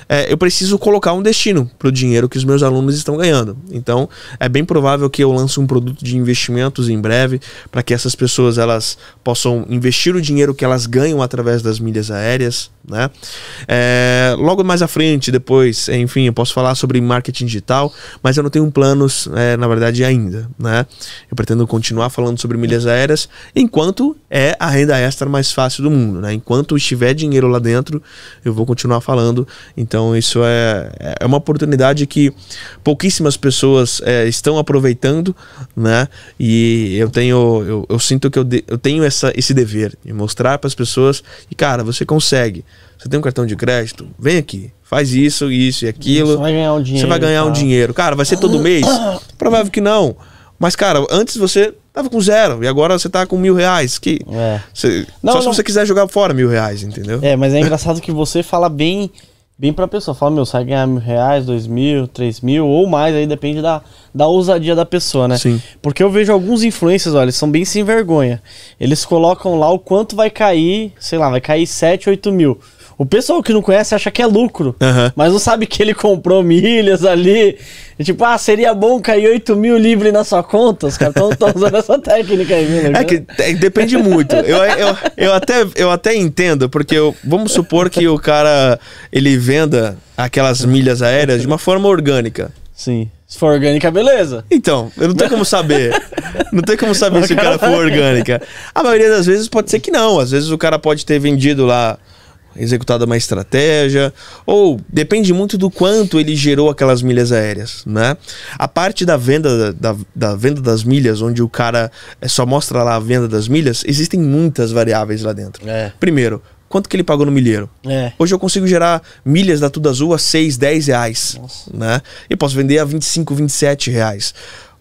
É, eu preciso colocar um destino para o dinheiro que os meus alunos estão ganhando. Então, é bem provável que eu lance um produto de investimentos em breve para que essas pessoas elas possam investir o dinheiro que elas ganham através das milhas aéreas, né? É, logo mais à frente, depois, enfim, eu posso falar sobre marketing digital, mas eu não tenho planos, é, na verdade, ainda, né? Eu pretendo continuar falando sobre milhas aéreas enquanto é a renda extra mais fácil do mundo né? Enquanto estiver dinheiro lá dentro, eu vou continuar falando. Então, isso é, é uma oportunidade que pouquíssimas pessoas é, estão aproveitando, né? E eu tenho, eu, eu sinto que eu, de, eu tenho essa, esse dever de mostrar para as pessoas e cara, você consegue. Você tem um cartão de crédito? Vem aqui, faz isso, isso e aquilo. Você vai ganhar um dinheiro. Você vai ganhar cara. um dinheiro. Cara, vai ser todo mês? Provável que não. Mas, cara, antes você Tava com zero. E agora você tá com mil reais. Que é. Você, não, só não. se você quiser jogar fora mil reais, entendeu? É, mas é engraçado que você fala bem bem pra pessoa. Fala, meu, você vai ganhar mil reais, dois mil, três mil ou mais, aí depende da, da ousadia da pessoa, né? Sim. Porque eu vejo alguns influencers, olha, eles são bem sem vergonha. Eles colocam lá o quanto vai cair, sei lá, vai cair sete, oito mil. O pessoal que não conhece acha que é lucro, uhum. mas não sabe que ele comprou milhas ali. E tipo, ah, seria bom cair 8 mil livres na sua conta. Os caras estão usando essa técnica aí, mesmo, é que é, depende muito. Eu, eu, eu, até, eu até entendo, porque eu, vamos supor que o cara ele venda aquelas milhas aéreas de uma forma orgânica. Sim. Se for orgânica, beleza. Então, eu não tenho como saber. não tem como saber se o cara for orgânica. A maioria das vezes pode ser que não. Às vezes o cara pode ter vendido lá executada uma estratégia, ou depende muito do quanto ele gerou aquelas milhas aéreas, né? A parte da venda da, da venda das milhas, onde o cara eh, só mostra lá a venda das milhas, existem muitas variáveis lá dentro. É. Primeiro, quanto que ele pagou no milheiro. É. Hoje eu consigo gerar milhas da Tudo Azul a 6, 10 reais. Nossa. Né? E posso vender a 25, 27 reais.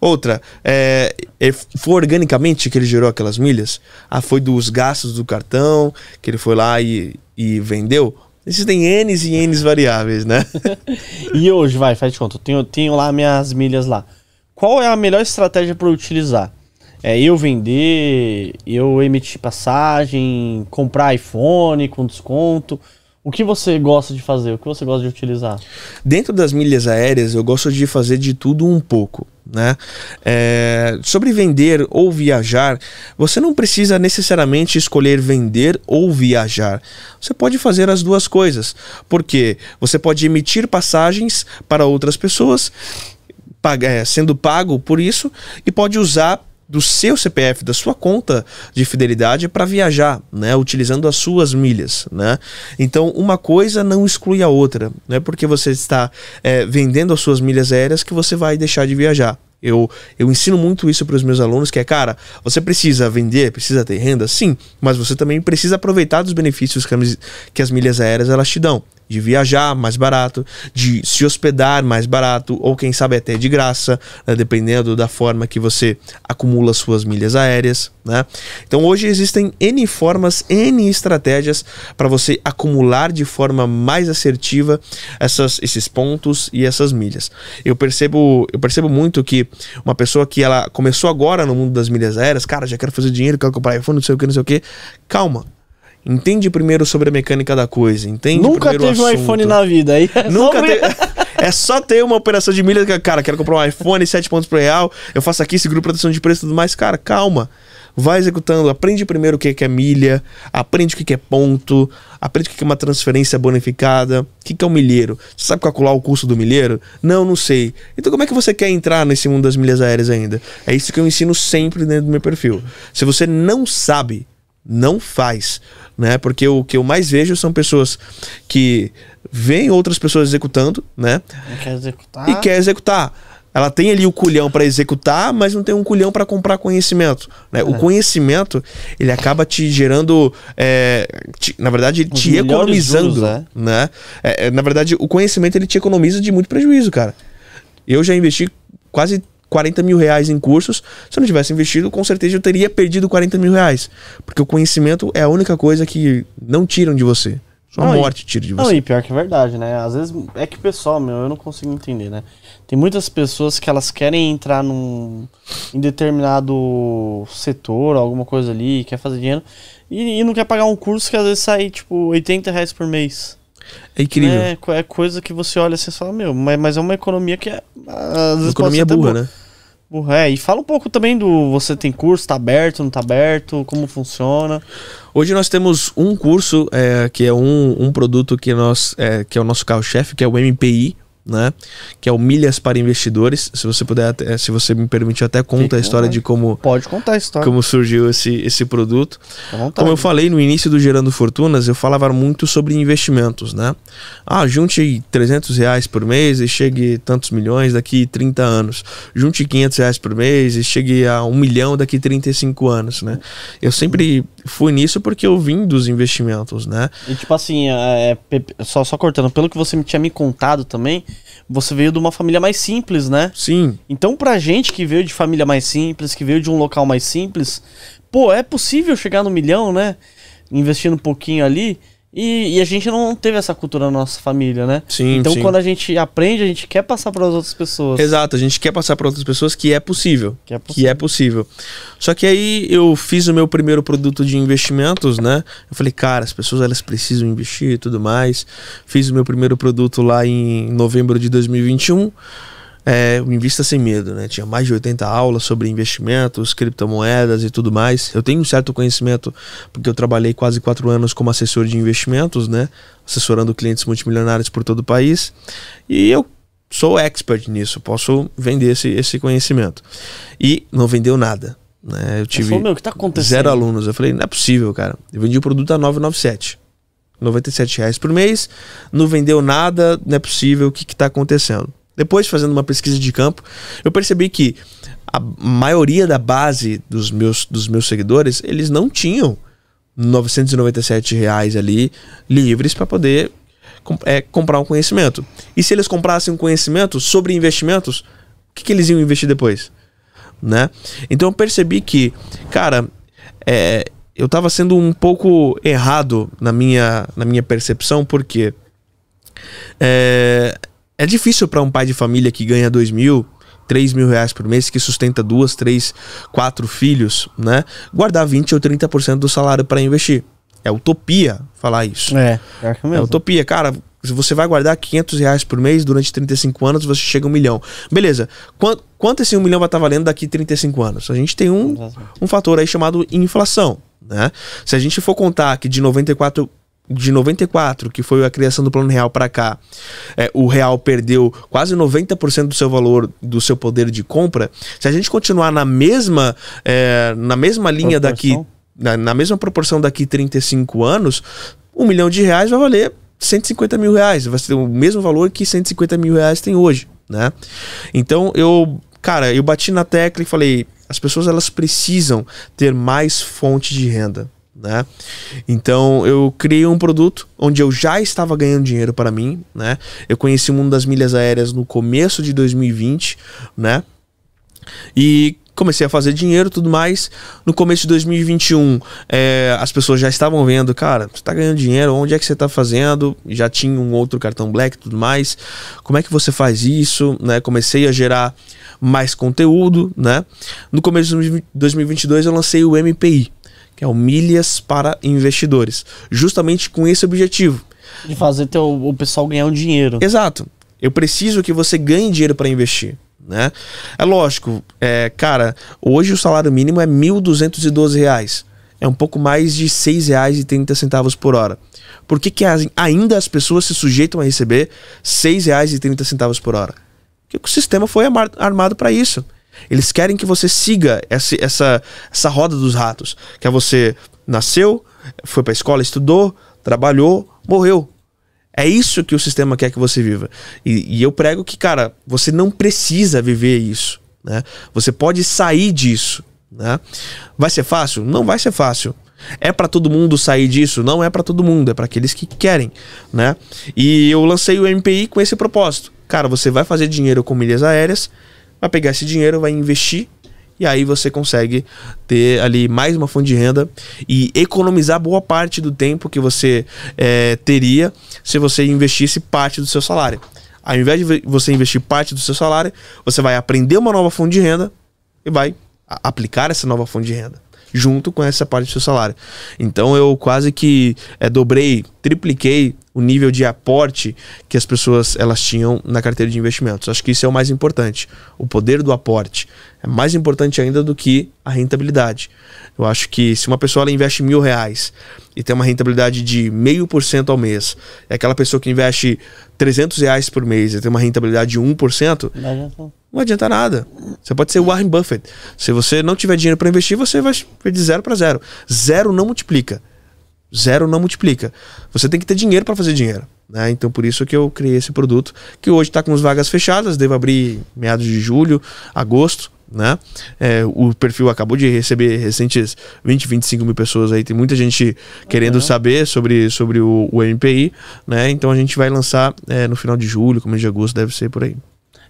Outra, é, é, foi organicamente que ele gerou aquelas milhas? Ah, foi dos gastos do cartão que ele foi lá e, e vendeu? Existem N's e N's variáveis, né? e hoje, vai, faz de conta. Eu tenho, tenho lá minhas milhas lá. Qual é a melhor estratégia para utilizar? É eu vender, eu emitir passagem, comprar iPhone com desconto. O que você gosta de fazer? O que você gosta de utilizar? Dentro das milhas aéreas, eu gosto de fazer de tudo um pouco né? É, sobre vender ou viajar, você não precisa necessariamente escolher vender ou viajar. Você pode fazer as duas coisas, porque você pode emitir passagens para outras pessoas, é, sendo pago por isso, e pode usar do seu CPF, da sua conta de fidelidade para viajar, né, utilizando as suas milhas, né? Então uma coisa não exclui a outra, não é porque você está é, vendendo as suas milhas aéreas que você vai deixar de viajar. Eu, eu ensino muito isso para os meus alunos, que é, cara, você precisa vender, precisa ter renda, sim, mas você também precisa aproveitar dos benefícios que, a, que as milhas aéreas elas te dão de viajar mais barato, de se hospedar mais barato, ou quem sabe até de graça, né? dependendo da forma que você acumula suas milhas aéreas. Né? Então hoje existem N formas, N estratégias para você acumular de forma mais assertiva essas, esses pontos e essas milhas. Eu percebo, eu percebo muito que uma pessoa que ela começou agora no mundo das milhas aéreas, cara, já quero fazer dinheiro, quero comprar iPhone, não sei o que, não sei o que, calma Entende primeiro sobre a mecânica da coisa. Entende Nunca primeiro teve um iPhone na vida. Aí é Nunca teve. É só ter uma operação de milha. Cara, quero comprar um iPhone, 7 pontos por real. Eu faço aqui, seguro proteção de preço e tudo mais. Cara, calma. Vai executando. Aprende primeiro o que é milha. Aprende o que é ponto. Aprende o que é uma transferência bonificada. O que é um milheiro. Você sabe calcular o custo do milheiro? Não, não sei. Então, como é que você quer entrar nesse mundo das milhas aéreas ainda? É isso que eu ensino sempre dentro do meu perfil. Se você não sabe, não faz né? Porque o que eu mais vejo são pessoas que veem outras pessoas executando, né? E quer executar. E quer executar. Ela tem ali o culhão para executar, mas não tem um culhão para comprar conhecimento. Né? É. O conhecimento, ele acaba te gerando. É, te, na verdade, ele te economizando. Juros, é. né? É, é, na verdade, o conhecimento ele te economiza de muito prejuízo, cara. Eu já investi quase 40 mil reais em cursos, se eu não tivesse investido, com certeza eu teria perdido 40 mil reais. Porque o conhecimento é a única coisa que não tiram de você. Só a morte tira de você. Não, e pior que é verdade, né? Às vezes é que o pessoal, meu, eu não consigo entender, né? Tem muitas pessoas que elas querem entrar num em determinado setor, alguma coisa ali, quer fazer dinheiro, e, e não quer pagar um curso que às vezes sai, tipo, 80 reais por mês. É incrível. Né? É, é coisa que você olha assim e fala, meu, mas, mas é uma economia que é. Às vezes economia burra, boa. né? É, e fala um pouco também do. Você tem curso, tá aberto, não tá aberto, como funciona? Hoje nós temos um curso, é, que é um, um produto que nós é, que é o nosso carro-chefe, que é o MPI, né? Que é o Milhas para Investidores. Se você puder, até, se você me permitir, até conta Fica a história de como. Pode contar a história. Como surgiu esse, esse produto. Como eu falei no início do Gerando Fortunas, eu falava muito sobre investimentos, né? Ah, junte 300 reais por mês e chegue tantos milhões daqui 30 anos. Junte 500 reais por mês e chegue a um milhão daqui 35 anos, né? Eu sempre fui nisso porque eu vim dos investimentos, né? E tipo assim, é, é só, só cortando, pelo que você tinha me contado também, você veio de uma família mais simples, né? Sim. Então, pra gente que veio de família mais simples, que veio de um local mais simples, pô, é possível chegar no milhão, né? Investindo um pouquinho ali. E, e, a gente não teve essa cultura na nossa família, né? Sim, então, sim. quando a gente aprende, a gente quer passar para as outras pessoas. Exato, a gente quer passar para outras pessoas que é possível. Que é possível. Que é possível. Só que aí eu fiz o meu primeiro produto de investimentos, né? Eu falei, cara, as pessoas elas precisam investir e tudo mais. Fiz o meu primeiro produto lá em novembro de 2021 é, Invista Sem Medo, né? Tinha mais de 80 aulas sobre investimentos, criptomoedas e tudo mais. Eu tenho um certo conhecimento, porque eu trabalhei quase quatro anos como assessor de investimentos, né? Assessorando clientes multimilionários por todo o país. E eu sou expert nisso, posso vender esse, esse conhecimento. E não vendeu nada. Né? Eu tive tá zero alunos. Eu falei, não é possível, cara. Eu vendi o produto a 997. 97 reais por mês, não vendeu nada, não é possível, o que está acontecendo? Depois, fazendo uma pesquisa de campo, eu percebi que a maioria da base dos meus, dos meus seguidores, eles não tinham 997 reais ali livres para poder é, comprar um conhecimento. E se eles comprassem um conhecimento sobre investimentos, o que, que eles iam investir depois? Né? Então eu percebi que, cara, é, eu estava sendo um pouco errado na minha, na minha percepção, porque é, é difícil para um pai de família que ganha dois mil, três mil reais por mês, que sustenta duas, três, quatro filhos, né? Guardar 20 ou 30% do salário para investir. É utopia falar isso. É, é, é utopia. Cara, se você vai guardar 500 reais por mês durante 35 anos, você chega a um milhão. Beleza, quanto, quanto esse um milhão vai estar tá valendo daqui 35 anos? A gente tem um, um fator aí chamado inflação. Né? Se a gente for contar que de 94 de 94, que foi a criação do Plano Real para cá, é, o real perdeu quase 90% do seu valor, do seu poder de compra. Se a gente continuar na mesma, é, na mesma linha proporção. daqui, na, na, mesma proporção daqui 35 anos, um milhão de reais vai valer 150 mil reais, vai ser o mesmo valor que 150 mil reais tem hoje, né? Então eu, cara, eu bati na tecla e falei, as pessoas elas precisam ter mais fonte de renda né? Então eu criei um produto onde eu já estava ganhando dinheiro para mim, né? Eu conheci o mundo das milhas aéreas no começo de 2020, né? E comecei a fazer dinheiro tudo mais. No começo de 2021, é, as pessoas já estavam vendo, cara, você tá ganhando dinheiro, onde é que você tá fazendo? Já tinha um outro cartão black tudo mais. Como é que você faz isso? Né? Comecei a gerar mais conteúdo, né? No começo de 2022 eu lancei o MPI, que é o Milhas para Investidores, justamente com esse objetivo. De fazer teu, o pessoal ganhar um dinheiro. Exato. Eu preciso que você ganhe dinheiro para investir. Né? É lógico, é, cara, hoje o salário mínimo é R$ 1.212. É um pouco mais de R$ 6,30 por hora. Por que, que ainda as pessoas se sujeitam a receber R$ 6,30 por hora? Porque o sistema foi armado para isso. Eles querem que você siga essa, essa, essa roda dos ratos. Que é você nasceu, foi a escola, estudou, trabalhou, morreu. É isso que o sistema quer que você viva. E, e eu prego que, cara, você não precisa viver isso. Né? Você pode sair disso. Né? Vai ser fácil? Não vai ser fácil. É para todo mundo sair disso? Não é para todo mundo, é para aqueles que querem, né? E eu lancei o MPI com esse propósito. Cara, você vai fazer dinheiro com milhas aéreas vai pegar esse dinheiro, vai investir e aí você consegue ter ali mais uma fonte de renda e economizar boa parte do tempo que você é, teria se você investisse parte do seu salário. Ao invés de você investir parte do seu salário, você vai aprender uma nova fonte de renda e vai aplicar essa nova fonte de renda junto com essa parte do seu salário. Então eu quase que é, dobrei, tripliquei o nível de aporte que as pessoas elas tinham na carteira de investimentos. Acho que isso é o mais importante. O poder do aporte é mais importante ainda do que a rentabilidade. Eu acho que se uma pessoa investe mil reais e tem uma rentabilidade de meio por cento ao mês, é aquela pessoa que investe 300 reais por mês e tem uma rentabilidade de 1%, por cento não adianta nada. Você pode ser o Warren Buffett. Se você não tiver dinheiro para investir, você vai de zero para zero. Zero não multiplica. Zero não multiplica. Você tem que ter dinheiro para fazer dinheiro. Né? Então, por isso que eu criei esse produto, que hoje está com as vagas fechadas, devo abrir meados de julho, agosto. Né? É, o perfil acabou de receber recentes 20, 25 mil pessoas aí. Tem muita gente querendo uhum. saber sobre, sobre o, o, MPI. Né? Então, a gente vai lançar é, no final de julho, começo de agosto, deve ser por aí.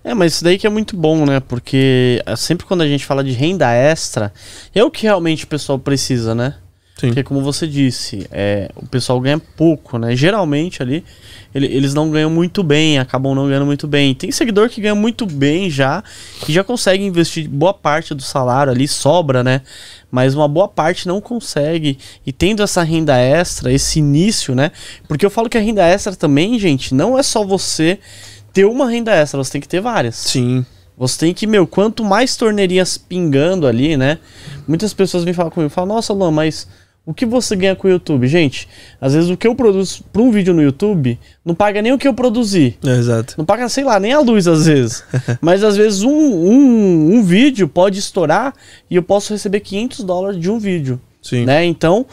É, mas isso daí que é muito bom, né? Porque ah, sempre quando a gente fala de renda extra, é o que realmente o pessoal precisa, né? Sim. Porque, como você disse, é, o pessoal ganha pouco, né? Geralmente ali, ele, eles não ganham muito bem, acabam não ganhando muito bem. Tem seguidor que ganha muito bem já, que já consegue investir boa parte do salário ali, sobra, né? Mas uma boa parte não consegue. E tendo essa renda extra, esse início, né? Porque eu falo que a renda extra também, gente, não é só você ter uma renda extra, você tem que ter várias. Sim. Você tem que, meu, quanto mais torneirinhas pingando ali, né? Muitas pessoas vêm falar comigo, falam, nossa, Luan, mas o que você ganha com o YouTube? Gente, às vezes o que eu produzo para um vídeo no YouTube não paga nem o que eu produzi. É, exato. Não paga, sei lá, nem a luz às vezes. Mas às vezes um, um, um, vídeo pode estourar e eu posso receber 500 dólares de um vídeo. Sim. Né? Então,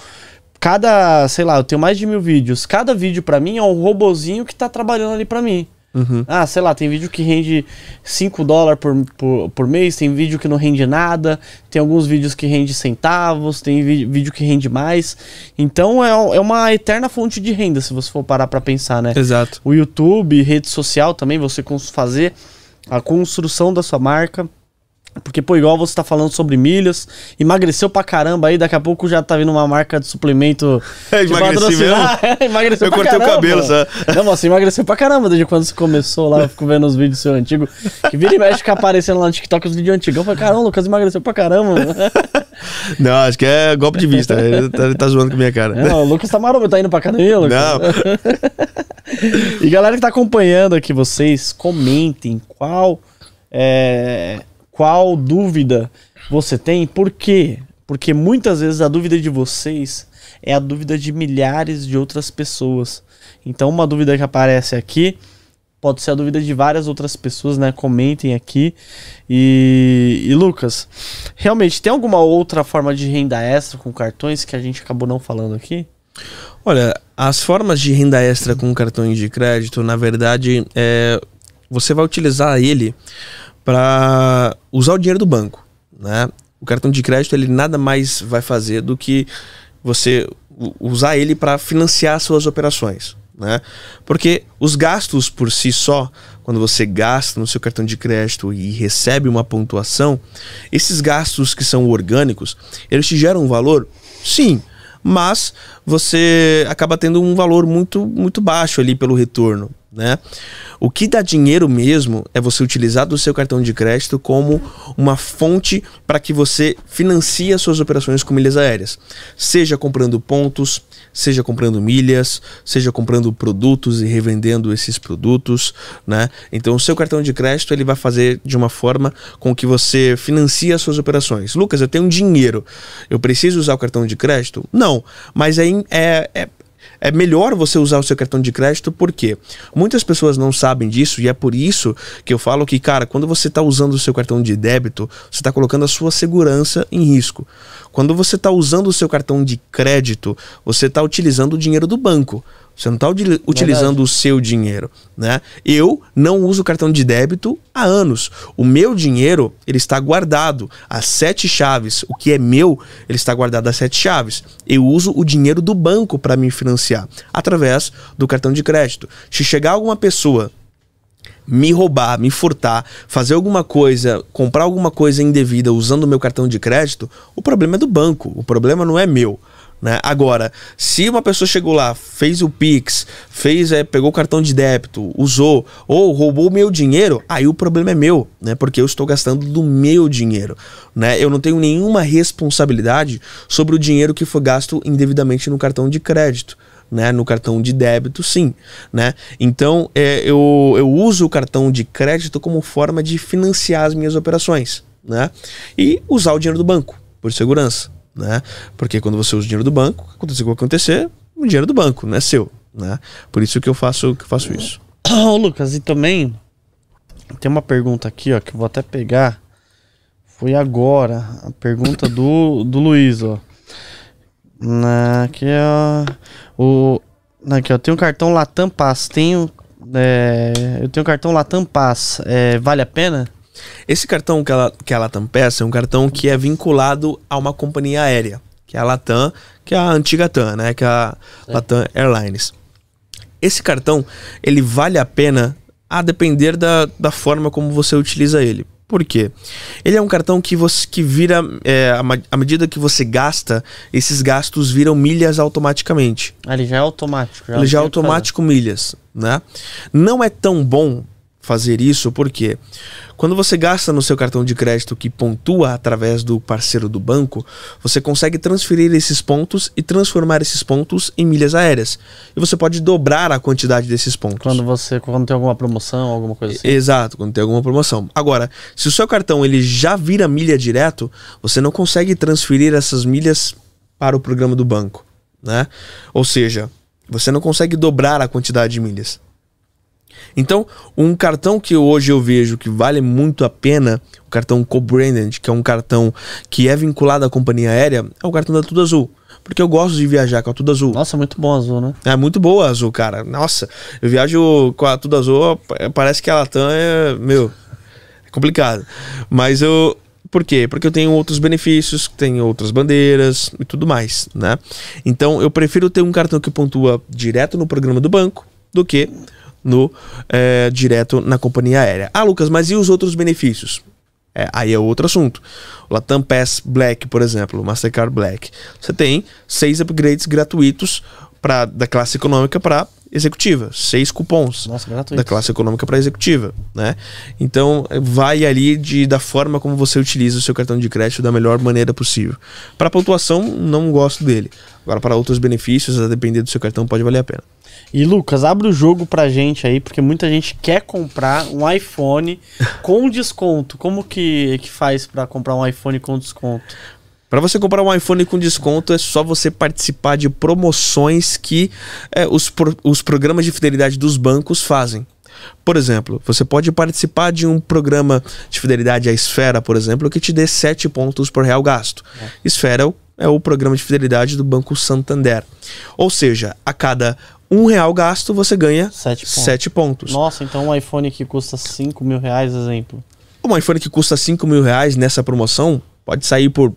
cada, sei lá, eu tenho mais de mil vídeos. Cada vídeo para mim é um robozinho que está trabalhando ali para mim. Uhum. Ah, sei lá, tem vídeo que rende 5 dólares por, por, por, mês, tem vídeo que não rende nada, tem alguns vídeos que rende centavos, tem vídeo que rende mais. Então é, é uma eterna fonte de renda, se você for parar pra pensar, né? Exato. O YouTube, rede social também, você fazer a construção da sua marca porque, pô, igual você tá falando sobre milhas, emagreceu pra caramba aí, daqui a pouco já tá vindo uma marca de suplemento. É, de emagreci mesmo? emagreceu Eu pra cortei caramba. o cabelo, sabe? Não, você emagreceu pra caramba desde quando você começou lá, eu fico vendo os vídeos seu antigo. Que vira e mexe fica aparecendo lá no TikTok os vídeos antigos. Eu falei, caramba, o Lucas emagreceu pra caramba. Não, acho que é golpe de vista. Ele tá, ele tá zoando com a minha cara. Não, o Lucas tá maroto, tá indo pra academia, Lucas? Não. e galera que tá acompanhando aqui, vocês, comentem qual. É, qual dúvida você tem, por quê? Porque muitas vezes a dúvida de vocês é a dúvida de milhares de outras pessoas. Então, uma dúvida que aparece aqui pode ser a dúvida de várias outras pessoas, né? Comentem aqui. E, e, Lucas, realmente tem alguma outra forma de renda extra com cartões que a gente acabou não falando aqui? Olha, as formas de renda extra com cartões de crédito, na verdade, é, você vai utilizar ele para usar o dinheiro do banco, né? O cartão de crédito ele nada mais vai fazer do que você usar ele para financiar suas operações, né? Porque os gastos por si só, quando você gasta no seu cartão de crédito e recebe uma pontuação, esses gastos que são orgânicos, eles te geram um valor? Sim, mas você acaba tendo um valor muito muito baixo ali pelo retorno né? O que dá dinheiro mesmo é você utilizar do seu cartão de crédito como uma fonte para que você financie as suas operações com milhas aéreas. Seja comprando pontos, seja comprando milhas, seja comprando produtos e revendendo esses produtos, né? Então o seu cartão de crédito ele vai fazer de uma forma com que você financie as suas operações. Lucas, eu tenho dinheiro, eu preciso usar o cartão de crédito? Não, mas aí é, é, é é melhor você usar o seu cartão de crédito, porque muitas pessoas não sabem disso e é por isso que eu falo que, cara, quando você está usando o seu cartão de débito, você está colocando a sua segurança em risco. Quando você está usando o seu cartão de crédito, você está utilizando o dinheiro do banco. Você não está utilizando Verdade. o seu dinheiro, né? Eu não uso cartão de débito há anos. O meu dinheiro, ele está guardado a sete chaves. O que é meu, ele está guardado a sete chaves. Eu uso o dinheiro do banco para me financiar através do cartão de crédito. Se chegar alguma pessoa me roubar, me furtar, fazer alguma coisa, comprar alguma coisa indevida usando o meu cartão de crédito, o problema é do banco, o problema não é meu. Né? Agora, se uma pessoa chegou lá, fez o Pix, fez, é, pegou o cartão de débito, usou ou roubou o meu dinheiro, aí o problema é meu, né? Porque eu estou gastando do meu dinheiro, né? Eu não tenho nenhuma responsabilidade sobre o dinheiro que foi gasto indevidamente no cartão de crédito. Né, no cartão de débito, sim. Né? Então, é, eu, eu uso o cartão de crédito como forma de financiar as minhas operações né? e usar o dinheiro do banco, por segurança né? Porque quando você usa o dinheiro do banco, o que acontecer, o dinheiro do banco, não é seu, né? Por isso que eu faço, que eu faço isso. Ô, oh, Lucas, e também tem uma pergunta aqui, ó, que eu vou até pegar. Foi agora a pergunta do, do Luiz, ó. Na, aqui, ó. O, aqui, ó. Tem um cartão Latam Pass. Tenho. É, eu tenho um cartão Latam Pass. É, vale a pena? Esse cartão que, ela, que é a Latam Peça é um cartão que é vinculado a uma companhia aérea, que é a Latam, que é a antiga TAM, né? Que é a é. Latam Airlines. Esse cartão, ele vale a pena a depender da, da forma como você utiliza ele. Por quê? Ele é um cartão que você que vira. É, à medida que você gasta, esses gastos viram milhas automaticamente. Ah, ele já é automático. Já ele já é automático milhas, né? Não é tão bom fazer isso, porque quando você gasta no seu cartão de crédito que pontua através do parceiro do banco, você consegue transferir esses pontos e transformar esses pontos em milhas aéreas. E você pode dobrar a quantidade desses pontos. Quando você quando tem alguma promoção, alguma coisa assim. Exato, quando tem alguma promoção. Agora, se o seu cartão ele já vira milha direto, você não consegue transferir essas milhas para o programa do banco, né? Ou seja, você não consegue dobrar a quantidade de milhas. Então, um cartão que hoje eu vejo que vale muito a pena, o cartão co-branded, que é um cartão que é vinculado à companhia aérea, é o cartão da Tudo Azul. Porque eu gosto de viajar com a Tudo Azul. Nossa, muito bom a Azul, né? É muito boa a Azul, cara. Nossa, eu viajo com a Tudo Azul, é, parece que a Latam é, meu, é complicado. Mas eu, por quê? Porque eu tenho outros benefícios, tenho outras bandeiras e tudo mais, né? Então eu prefiro ter um cartão que pontua direto no programa do banco do que no é, direto na companhia aérea. Ah, Lucas, mas e os outros benefícios? É, aí é outro assunto. O Latam Pass Black, por exemplo, Mastercard Black. Você tem seis upgrades gratuitos para da classe econômica para executiva, seis cupons Nossa, da classe econômica para executiva, né? Então vai ali de da forma como você utiliza o seu cartão de crédito da melhor maneira possível. Para pontuação não gosto dele. Agora para outros benefícios, a depender do seu cartão pode valer a pena. E Lucas, abre o jogo pra gente aí, porque muita gente quer comprar um iPhone com desconto. Como que, que faz para comprar um iPhone com desconto? Para você comprar um iPhone com desconto, é só você participar de promoções que é, os, pro, os programas de fidelidade dos bancos fazem. Por exemplo, você pode participar de um programa de fidelidade à Esfera, por exemplo, que te dê 7 pontos por real gasto. É. Esfera é o, é o programa de fidelidade do Banco Santander. Ou seja, a cada um real gasto, você ganha sete pontos. pontos. Nossa, então um iPhone que custa 5 mil reais, exemplo. Um iPhone que custa 5 mil reais nessa promoção pode sair por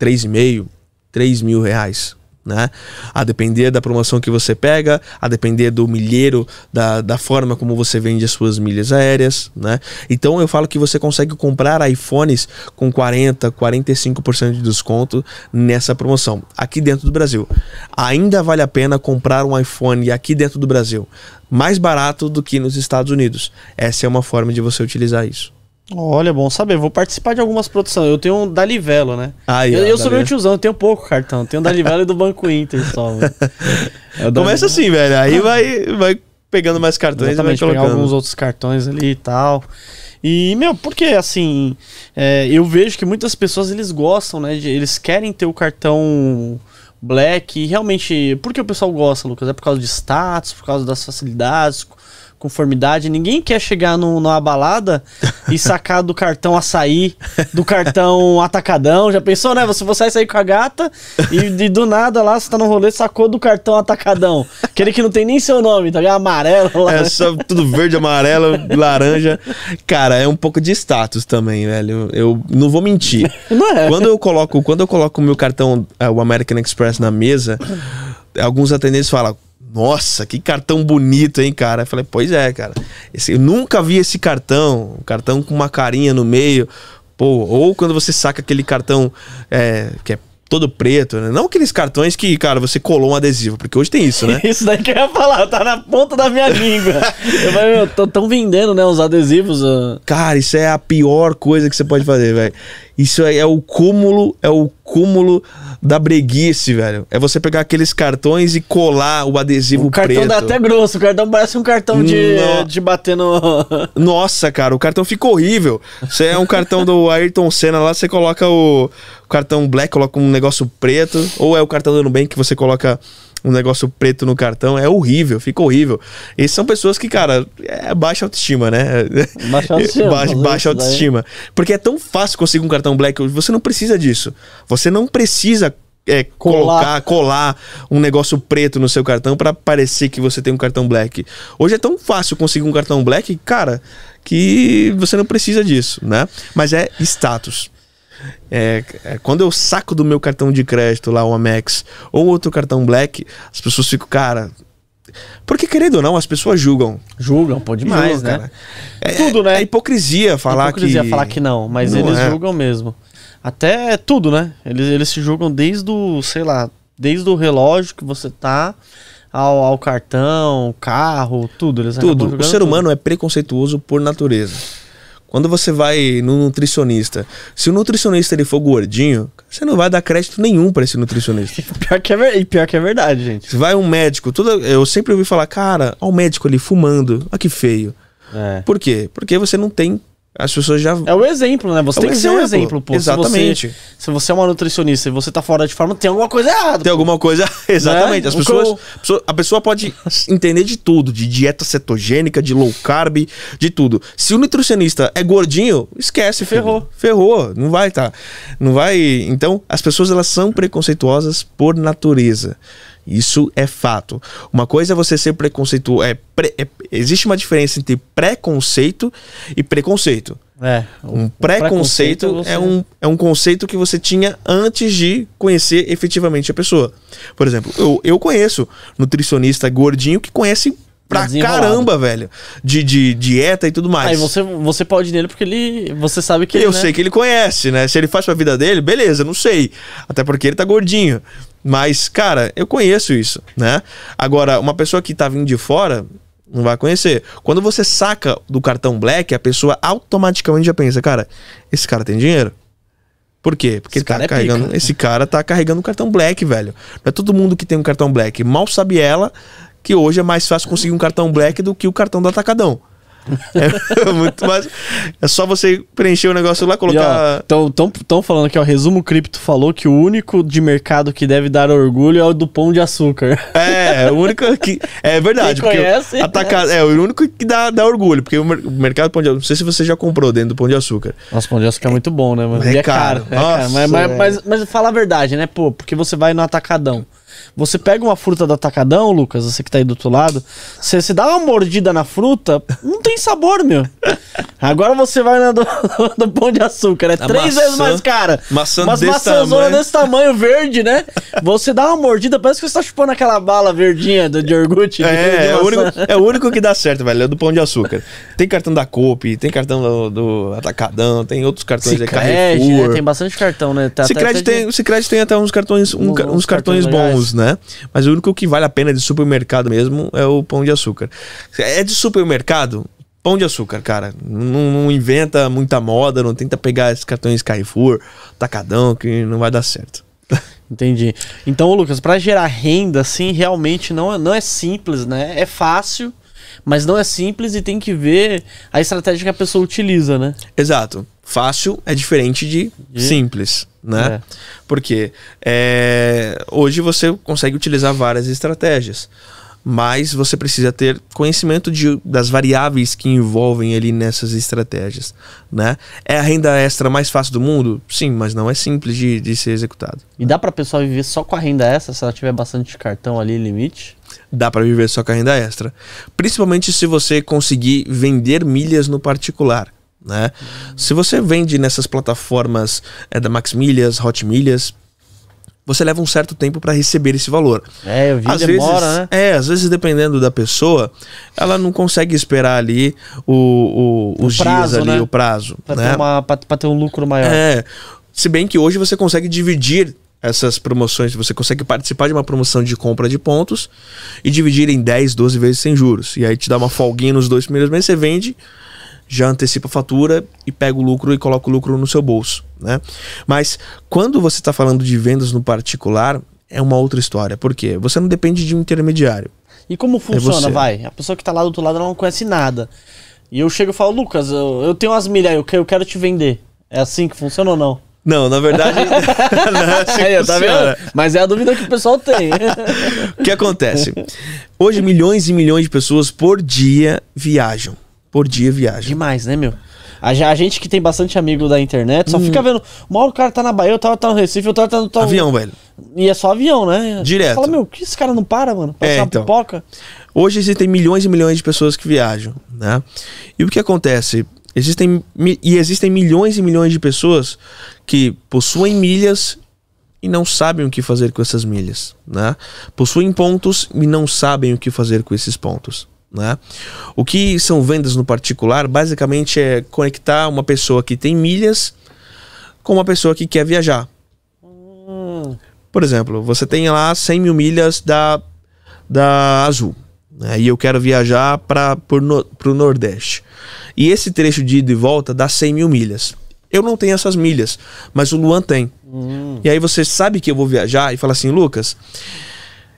3,5, 3 mil reais né? A depender da promoção que você pega, a depender do milheiro, da, da forma como você vende as suas milhas aéreas, né? Então eu falo que você consegue comprar iPhones com 40, 45% de desconto nessa promoção aqui dentro do Brasil. Ainda vale a pena comprar um iPhone aqui dentro do Brasil, mais barato do que nos Estados Unidos. Essa é uma forma de você utilizar isso. Olha, é bom saber. Vou participar de algumas produções. Eu tenho um Dalivelo, né? Ah, eu, eu tá sou meu tiozão, eu tenho pouco cartão. Tenho um Dalivelo e do Banco Inter só. É Começa assim, velho. Aí ah. vai, vai pegando mais cartões Exatamente, e vai colocando. pegar alguns outros cartões ali e tal. E, meu, porque assim, é, eu vejo que muitas pessoas eles gostam, né? De, eles querem ter o cartão black. E realmente, por que o pessoal gosta, Lucas? É por causa de status, por causa das facilidades, conformidade. Ninguém quer chegar no, numa balada e sacar do cartão açaí, do cartão atacadão. Já pensou, né? Você, você vai sair com a gata e, e, do nada lá você tá no rolê, sacou do cartão atacadão. Aquele que não tem nem seu nome, tá ligado? Amarelo. Laranja. É só tudo verde, amarelo, laranja. Cara, é um pouco de status também, velho. Eu, eu não vou mentir. Não é. Quando eu coloco, quando eu coloco o meu cartão, é, o American Express na mesa, alguns atendentes falam nossa, que cartão bonito, hein, cara? Eu falei, pois é, cara. Esse, eu nunca vi esse cartão. Um cartão com uma carinha no meio. Pô, ou quando você saca aquele cartão é, que é todo preto, né? Não aqueles cartões que, cara, você colou um adesivo, porque hoje tem isso, né? isso daí que eu ia falar, tá na ponta da minha língua. eu falei, meu, tão vendendo, né, os adesivos. Ah. Cara, isso é a pior coisa que você pode fazer, velho. Isso é, é, o cúmulo, é o cúmulo da breguice, velho. É você pegar aqueles cartões e colar o adesivo preto. O cartão dá até grosso, o cartão parece um cartão de, no... de bater no. Nossa, cara, o cartão fica horrível. Você é um cartão do Ayrton Senna lá, você coloca o, o cartão black, coloca um negócio preto, ou é o cartão do Nubank que você coloca um negócio preto no cartão, é horrível, fica horrível. E são pessoas que, cara, é baixa autoestima, né? Baixa autoestima. baixa, baixa autoestima. Porque é tão fácil conseguir um cartão black, você não precisa disso. Você não precisa é, colar. colocar, colar um negócio preto no seu cartão para parecer que você tem um cartão black. Hoje é tão fácil conseguir um cartão black, cara, que você não precisa disso, né? Mas é status. É, é, quando eu saco do meu cartão de crédito lá o Amex ou outro cartão Black, as pessoas ficam, cara. Porque, querendo ou não, as pessoas julgam. Julgam, pô, demais, julgam, né? É, é, tudo, né? É hipocrisia falar hipocrisia que. falar que não, mas não eles é. julgam mesmo. Até é tudo, né? Eles, eles se julgam desde o, sei lá, desde o relógio que você tá ao, ao cartão, carro, tudo. Eles tudo. O ser tudo. humano é preconceituoso por natureza. Quando você vai no nutricionista, se o nutricionista ele for gordinho, você não vai dar crédito nenhum para esse nutricionista. pior, que é, e pior que é verdade, gente. Se vai um médico, toda, eu sempre ouvi falar, cara, olha o médico ali fumando, olha que feio. É. Por quê? Porque você não tem as pessoas já. É o exemplo, né? Você é tem que ser um exemplo, pô. Exatamente. Se você, se você, é uma nutricionista e você tá fora de forma, tem alguma coisa errada. Tem pô. alguma coisa. Exatamente. Né? As pessoas, a pessoa pode entender de tudo, de dieta cetogênica, de low carb, de tudo. Se o nutricionista é gordinho, esquece, ferrou. Ferrou. Não vai, tá? Não vai. Então, as pessoas elas são preconceituosas por natureza. Isso é fato. Uma coisa é você ser preconceituoso. É, pre, é, existe uma diferença entre preconceito e preconceito. É, um preconceito, preconceito é, um, é um conceito que você tinha antes de conhecer efetivamente a pessoa. Por exemplo, eu, eu conheço nutricionista gordinho que conhece pra caramba, velho. De, de, dieta e tudo mais. Aí você, você pode nele porque ele. Você sabe que Eu ele, né? sei que ele conhece, né? Se ele faz pra vida dele, beleza, não sei. Até porque ele tá gordinho. Mas, cara, eu conheço isso, né? Agora, uma pessoa que tá vindo de fora não vai conhecer. Quando você saca do cartão black, a pessoa automaticamente já pensa, cara, esse cara tem dinheiro. Por quê? Porque esse, tá cara, é carregando, né? esse cara tá carregando um cartão black, velho. Não é todo mundo que tem um cartão black. Mal sabe ela que hoje é mais fácil conseguir um cartão black do que o cartão do atacadão. É muito mais. É só você preencher o negócio lá, colocar. Estão falando aqui, ó. Resumo Cripto falou que o único de mercado que deve dar orgulho é o do pão de açúcar. É, é, o único que. É verdade. Quem conhece? Né? Ataca, é. é, o único que dá, dá orgulho. Porque o mercado pão de açúcar. Não sei se você já comprou dentro do pão de açúcar. Nossa, pão de açúcar é, é muito bom, né, mano? É, é, caro. caro, nossa, é caro. Mas, mas, mas, mas fala a verdade, né, pô? Porque você vai no atacadão. Você pega uma fruta do atacadão, Lucas, você que tá aí do outro lado, você, você dá uma mordida na fruta, não tem sabor, meu. Agora você vai na do, do Pão de Açúcar, é a três maçã, vezes mais cara. Maçã Mas desse maçãzona tamanho. desse tamanho, verde, né? Você dá uma mordida, parece que você tá chupando aquela bala verdinha do, de iogurte. É, é, o único, é o único que dá certo, velho, é do Pão de Açúcar. Tem cartão da Cope, tem cartão do, do Atacadão, tem outros cartões Cicred, aí, né? Carrefour. Né? Tem bastante cartão, né? Tá, Cicred, até, tem, de... Cicred tem até uns cartões, um, uns, uns cartões, cartões bons, né? Mas o único que vale a pena de supermercado mesmo é o pão de açúcar. É de supermercado? Pão de açúcar, cara. Não, não inventa muita moda, não tenta pegar esses cartões Carrefour, Tacadão, que não vai dar certo. Entendi. Então, Lucas, para gerar renda, assim, realmente não, não é simples, né? É fácil, mas não é simples e tem que ver a estratégia que a pessoa utiliza, né? Exato. Fácil é diferente de simples, né? É. Porque é, hoje você consegue utilizar várias estratégias, mas você precisa ter conhecimento de, das variáveis que envolvem ali nessas estratégias, né? É a renda extra mais fácil do mundo? Sim, mas não é simples de, de ser executado. E né? dá para a pessoa viver só com a renda extra se ela tiver bastante cartão ali limite? dá para viver só com a renda extra. Principalmente se você conseguir vender milhas no particular né? Se você vende nessas plataformas é, da Max Milhas, Hot Milhas, você leva um certo tempo para receber esse valor. É, eu vi, às demora, vezes, né? É, às vezes dependendo da pessoa, ela não consegue esperar ali o, o, os prazo, dias ali, né? o prazo. Para né? ter, ter, um lucro maior. É, se bem que hoje você consegue dividir essas promoções, você consegue participar de uma promoção de compra de pontos e dividir em 10, 12 vezes sem juros. E aí te dá uma folguinha nos dois primeiros meses, você vende já antecipa a fatura e pega o lucro e coloca o lucro no seu bolso, né? Mas quando você está falando de vendas no particular, é uma outra história. Por quê? Você não depende de um intermediário. E como é funciona, é vai? A pessoa que está lá do outro lado não conhece nada. E eu chego e falo, Lucas, eu, eu tenho umas milhas, eu, eu quero te vender. É assim que funciona ou não? Não, na verdade. não, é assim Aí, tá vendo? Mas é a dúvida que o pessoal tem. o que acontece? Hoje, milhões e milhões de pessoas por dia viajam por dia viagem. Demais, né, meu? A, gente que tem bastante amigo da internet só hum. fica vendo. O maior o cara tá na Bahia, o tal tá no Recife, o tal tá no. Tal... Avião, velho. E é só avião, né? Direto. Você fala, meu, que esse cara não para, mano? É, passar é, então. pipoca. Hoje existem milhões e milhões de pessoas que viajam, né? E o que acontece? Existem, e existem milhões e milhões de pessoas que possuem milhas e não sabem o que fazer com essas milhas, né? Possuem pontos e não sabem o que fazer com esses pontos. Né? O que são vendas no particular basicamente é conectar uma pessoa que tem milhas com uma pessoa que quer viajar. Por exemplo, você tem lá 100 mil milhas da, da Azul né? e eu quero viajar para no, o Nordeste. E esse trecho de ida e volta dá 100 mil milhas. Eu não tenho essas milhas, mas o Luan tem. Hum. E aí você sabe que eu vou viajar e fala assim, Lucas,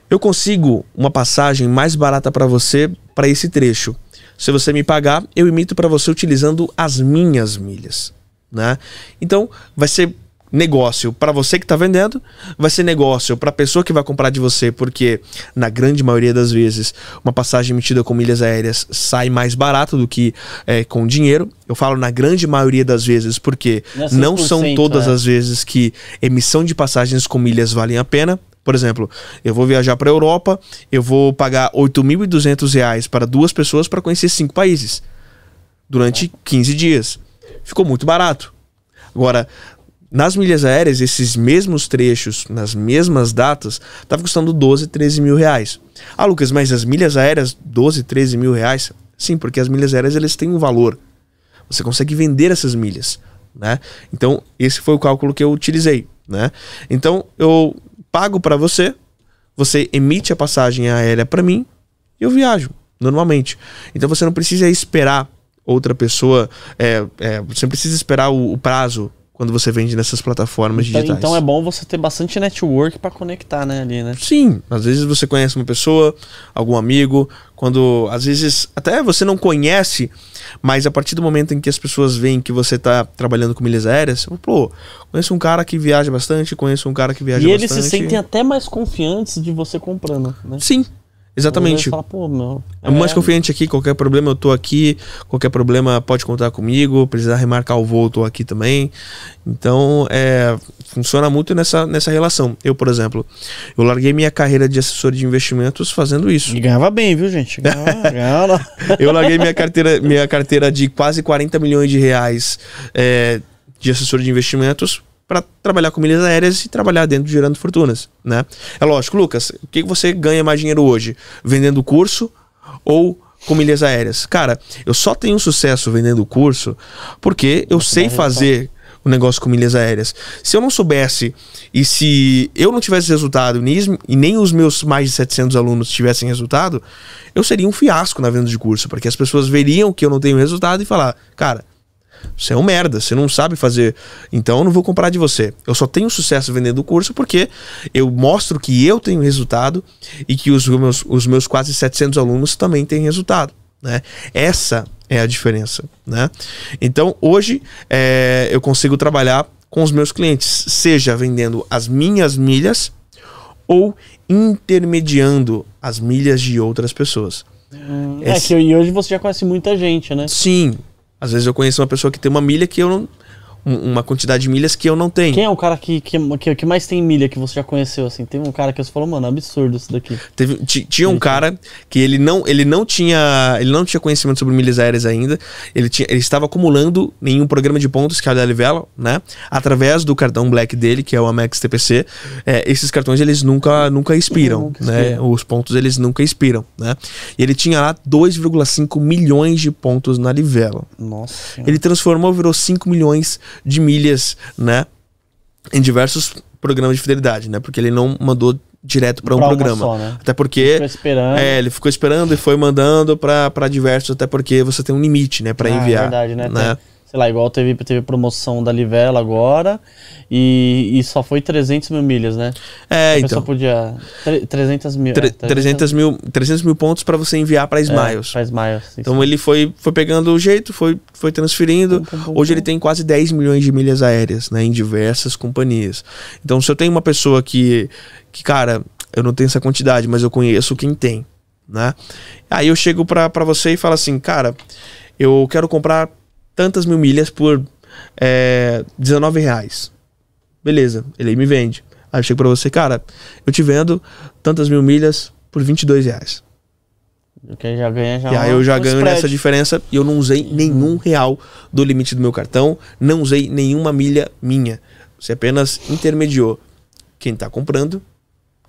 eu consigo uma passagem mais barata para você para esse trecho. Se você me pagar, eu emito para você utilizando as minhas milhas, né? Então, vai ser negócio para você que está vendendo, vai ser negócio para a pessoa que vai comprar de você, porque na grande maioria das vezes uma passagem emitida com milhas aéreas sai mais barato do que é, com dinheiro. Eu falo na grande maioria das vezes, porque não é são todas é. as vezes que emissão de passagens com milhas valem a pena. Por exemplo, eu vou viajar para a Europa, eu vou pagar 8.200 reais para duas pessoas para conhecer cinco países durante 15 dias. Ficou muito barato. Agora, nas milhas aéreas, esses mesmos trechos, nas mesmas datas, estava custando 12, 13 mil reais. Ah, Lucas, mas as milhas aéreas, 12, 13 mil reais? Sim, porque as milhas aéreas eles têm um valor. Você consegue vender essas milhas. Né? Então, esse foi o cálculo que eu utilizei. Né? Então, eu pago para você, você emite a passagem aérea para mim e eu viajo normalmente. Então você não precisa esperar outra pessoa, é, é, você não precisa esperar o, o prazo quando você vende nessas plataformas então, digitais. Então é bom você ter bastante network para conectar, né, ali, né? Sim, às vezes você conhece uma pessoa, algum amigo, quando às vezes até você não conhece, mas a partir do momento em que as pessoas veem que você tá trabalhando com milhas aéreas, pô, conheço um cara que viaja bastante, conheço um cara que viaja e bastante. E eles se sentem até mais confiantes de você comprando, né? Sim, Exatamente. Fala, Pô, meu, é, mais é. confiante aqui, qualquer problema eu tô aqui, qualquer problema pode contar comigo, precisar remarcar o voo, tô aqui também. Então, é, funciona muito nessa, nessa relação. Eu, por exemplo, eu larguei minha carreira de assessor de investimentos fazendo isso. E ganhava bem, viu, gente? Ganhava, ganhava. eu larguei minha carteira, minha carteira de quase 40 milhões de reais é, de assessor de investimentos para trabalhar com milhas aéreas e trabalhar dentro gerando fortunas, né? É lógico, Lucas, o que você ganha mais dinheiro hoje? Vendendo curso ou com milhas aéreas? Cara, eu só tenho sucesso vendendo curso porque eu sei é fazer o negócio com milhas aéreas. Se eu não soubesse e se eu não tivesse resultado e nem os meus mais de 700 alunos tivessem resultado, eu seria um fiasco na venda de curso, porque as pessoas veriam que eu não tenho resultado e falar, cara, você é um merda, você não sabe fazer. Então eu não vou comprar de você. Eu só tenho sucesso vendendo o curso porque eu mostro que eu tenho resultado e que os meus, os meus quase 700 alunos também têm resultado. Né? Essa é a diferença. Né? Então hoje é, eu consigo trabalhar com os meus clientes, seja vendendo as minhas milhas ou intermediando as milhas de outras pessoas. Hum, é, é que, e hoje você já conhece muita gente, né? Sim, às vezes eu conheço uma pessoa que tem uma milha que eu não, uma quantidade de milhas que eu não tenho. Quem é o cara que, que, que, mais tem milha que você já conheceu, assim? Teve um cara que você falou, mano, é absurdo isso daqui. Teve, tinha um cara que ele não, ele não tinha. Ele não tinha conhecimento sobre milhas aéreas ainda. Ele, tinha, ele estava acumulando em um programa de pontos, que é o da Livelo, né? Através do cartão Black dele, que é o Amex TPC. É, esses cartões eles nunca, nunca expiram, nunca né? Os pontos eles nunca expiram, né? E ele tinha lá 2,5 milhões de pontos na Livelo. Nossa. Ele transformou, virou 5 milhões de milhas, né? Em diversos programas de fidelidade, né? Porque ele não mandou direto para um programa. Só, né? Até porque ele ficou, esperando. É, ele ficou esperando e foi mandando para diversos, até porque você tem um limite, né, para ah, é enviar. É verdade, né? né? Tem sei lá, igual teve, teve promoção da Livela agora e, e só foi 300 mil milhas, né? É, a então. Só podia. 300 mil. Tre, é, 300, mil 300 mil pontos para você enviar para é, Smiles. É, para Smiles. Então ele foi, foi pegando o jeito, foi, foi transferindo. Hoje ele tem quase 10 milhões de milhas aéreas, né? Em diversas companhias. Então se eu tenho uma pessoa que, que cara, eu não tenho essa quantidade, mas eu conheço quem tem, né? Aí eu chego para você e falo assim, cara, eu quero comprar tantas mil milhas por é, 19 reais. Beleza, ele aí me vende. Aí eu chego pra você, cara, eu te vendo tantas mil milhas por 22 reais. Que já ganha, já e aí eu já ganho nessa diferença e eu não usei uhum. nenhum real do limite do meu cartão, não usei nenhuma milha minha. Você apenas intermediou quem tá comprando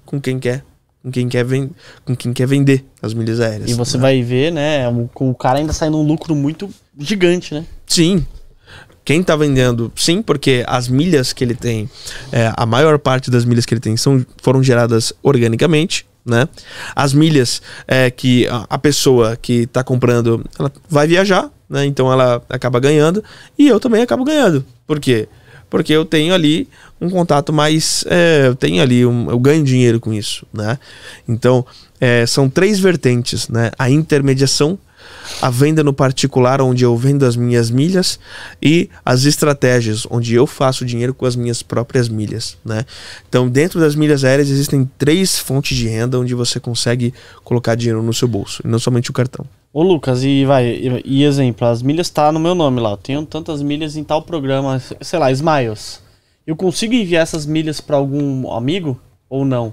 com quem quer com quem quer, vem, com quem quer vender as milhas aéreas. E você né? vai ver, né? O, o cara ainda sai num lucro muito gigante, né? Sim. Quem tá vendendo, sim, porque as milhas que ele tem, é, a maior parte das milhas que ele tem são, foram geradas organicamente, né? As milhas é, que a pessoa que está comprando, ela vai viajar, né? Então ela acaba ganhando e eu também acabo ganhando. Por quê? Porque eu tenho ali um contato mais, é, eu tenho ali, um, eu ganho dinheiro com isso, né? Então é, são três vertentes, né? A intermediação a venda no particular, onde eu vendo as minhas milhas, e as estratégias, onde eu faço dinheiro com as minhas próprias milhas. Né? Então, dentro das milhas aéreas, existem três fontes de renda onde você consegue colocar dinheiro no seu bolso, e não somente o cartão. Ô Lucas, e vai, e, e exemplo, as milhas tá no meu nome lá. Eu tenho tantas milhas em tal programa, sei lá, Smiles. Eu consigo enviar essas milhas para algum amigo ou não?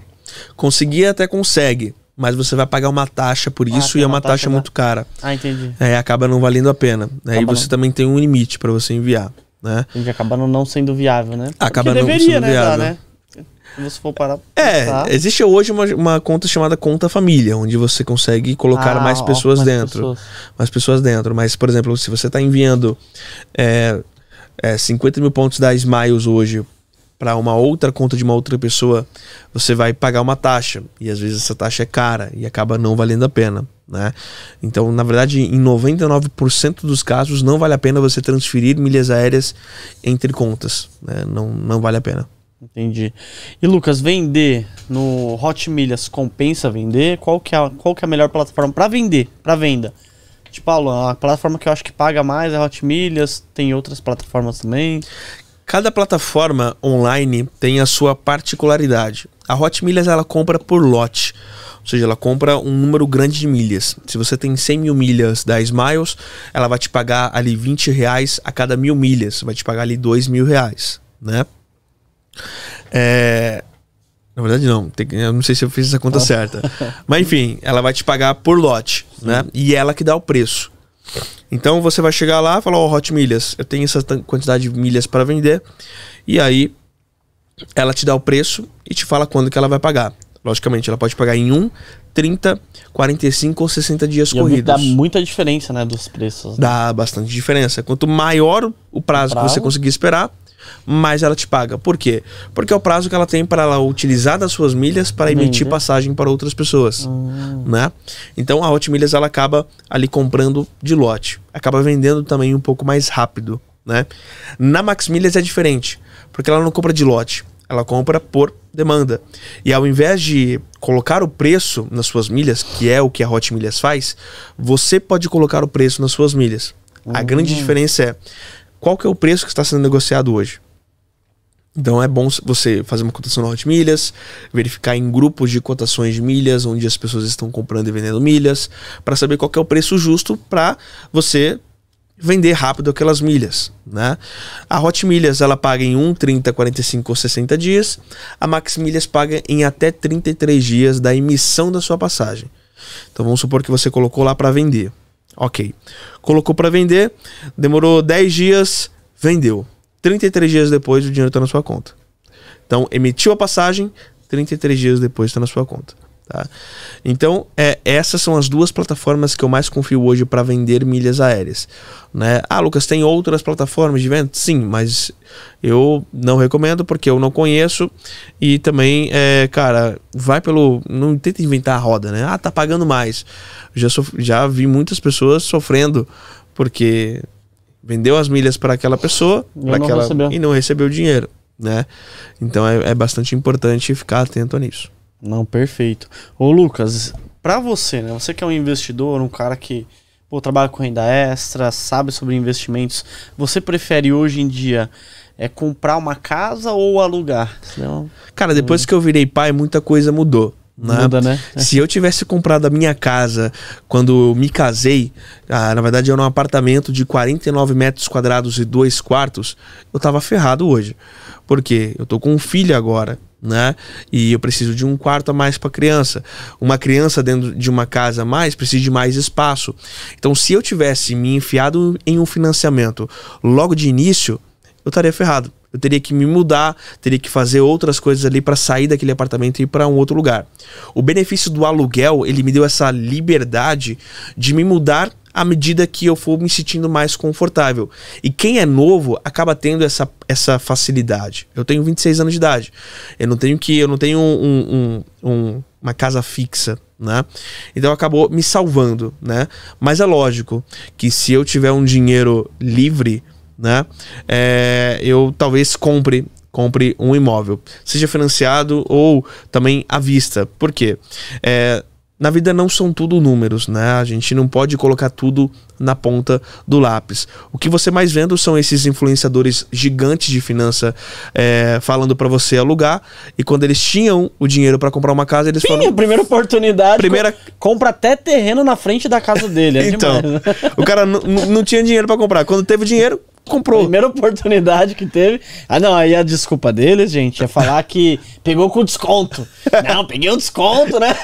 Conseguir até consegue mas você vai pagar uma taxa por ah, isso ah, e é uma, taxa, taxa da... muito cara. Ah, entendi. É, acaba não valendo a pena. Né? E você não. também tem um limite para você enviar. Né? Entendi, acaba não sendo viável, né? Acaba não deveria, sendo né, viável. Dar, né? Se for parar é, pensar. existe hoje uma, uma conta chamada conta família, onde você consegue colocar ah, mais pessoas ó, mais dentro. Pessoas. Mais pessoas dentro. Mas, por exemplo, se você está enviando é, é, 50 mil pontos da Smiles hoje para uma outra conta de uma outra pessoa, você vai pagar uma taxa. E às vezes essa taxa é cara e acaba não valendo a pena. Né? Então, na verdade, em 99% dos casos, não vale a pena você transferir milhas aéreas entre contas. Né? Não, não vale a pena. Entendi. E Lucas, vender no Hot Milhas compensa vender? Qual que é a, qual que é a melhor plataforma para vender, para venda? Tipo, a plataforma que eu acho que paga mais é Hot Milhas, tem outras plataformas também. Cada plataforma online tem a sua particularidade. A Hot Milhas ela compra por lote, ou seja, ela compra um número grande de milhas. Se você tem 100 mil milhas da Smiles, ela vai te pagar ali 20 reais a cada mil milhas, vai te pagar ali 2 mil reais, né? É, na verdade, não. Tem, eu não sei se eu fiz essa conta certa. Mas enfim, ela vai te pagar por lote, né? E ela que dá o preço. Então você vai chegar lá e falar, ó, oh, Hot Milhas, eu tenho essa quantidade de milhas para vender. E aí ela te dá o preço e te fala quando que ela vai pagar. Logicamente, ela pode pagar em 1, 30, 45 ou 60 dias e é corridos. Dá muita diferença, né, dos preços. Né? Dá bastante diferença. Quanto maior o prazo, o prazo que você conseguir esperar, mais ela te paga. Por quê? Porque é o prazo que ela tem para ela utilizar das suas milhas para emitir passagem para outras pessoas, uhum. né? Então a Hot Milhas ela acaba ali comprando de lote, acaba vendendo também um pouco mais rápido, né? Na Max Milhas é diferente, porque ela não compra de lote, ela compra por demanda. E ao invés de colocar o preço nas suas milhas, que é o que a Hot Milhas faz, você pode colocar o preço nas suas milhas. Uhum. A grande hum. diferença é qual que é o preço que está sendo negociado hoje. Então é bom você fazer uma cotação na Hot Milhas, verificar em grupos de cotações de milhas, onde as pessoas estão comprando e vendendo milhas, para saber qual é o preço justo para você vender rápido aquelas milhas, né? A Hot Milhas ela paga em 1, 30, 45 ou 60 dias. A Max Milhas paga em até 33 dias da emissão da sua passagem. Então vamos supor que você colocou lá para vender. Ok. Colocou para vender, demorou 10 dias, vendeu. 33 dias depois o dinheiro está na sua conta. Então, emitiu a passagem, 33 dias depois está na sua conta. Tá? Então, é, essas são as duas plataformas que eu mais confio hoje para vender milhas aéreas. Né? Ah, Lucas, tem outras plataformas de venda? Sim, mas eu não recomendo porque eu não conheço. E também, é, cara, vai pelo. Não tenta inventar a roda, né? Ah, tá pagando mais. Já, sof... já vi muitas pessoas sofrendo porque vendeu as milhas para aquela pessoa e, não, aquela... Recebeu. e não recebeu dinheiro. Né? Então é, é bastante importante ficar atento nisso. Não, perfeito. Ô, Lucas, para você, né? Você que é um investidor, um cara que pô, trabalha com renda extra, sabe sobre investimentos, você prefere hoje em dia é comprar uma casa ou alugar? Senão... Cara, depois hum. que eu virei pai, muita coisa mudou né? Se eu tivesse comprado a minha casa quando me casei, ah, na verdade era um apartamento de 49 metros quadrados e dois quartos, eu tava ferrado hoje. Porque eu tô com um filho agora, né? E eu preciso de um quarto a mais para criança. Uma criança dentro de uma casa a mais precisa de mais espaço. Então, se eu tivesse me enfiado em um financiamento logo de início, eu estaria ferrado eu teria que me mudar, teria que fazer outras coisas ali para sair daquele apartamento e ir para um outro lugar. O benefício do aluguel, ele me deu essa liberdade de me mudar à medida que eu for me sentindo mais confortável. E quem é novo acaba tendo essa, essa facilidade. Eu tenho 26 anos de idade. Eu não tenho que eu não tenho um, um, um, uma casa fixa, né? Então acabou me salvando, né? Mas é lógico que se eu tiver um dinheiro livre, né? É, eu talvez compre compre um imóvel, seja financiado ou também à vista. Por quê? É, na vida não são tudo números, né? A gente não pode colocar tudo na ponta do lápis. O que você mais vendo são esses influenciadores gigantes de finança é, falando para você alugar. E quando eles tinham o dinheiro para comprar uma casa, eles Pim, foram. Primeira oportunidade. Primeira... Com, compra até terreno na frente da casa dele. É então, demais. Né? o cara não tinha dinheiro para comprar. Quando teve dinheiro, comprou. Primeira oportunidade que teve. Ah, não, aí a desculpa deles, gente, é falar que pegou com desconto. Não, peguei o um desconto, né?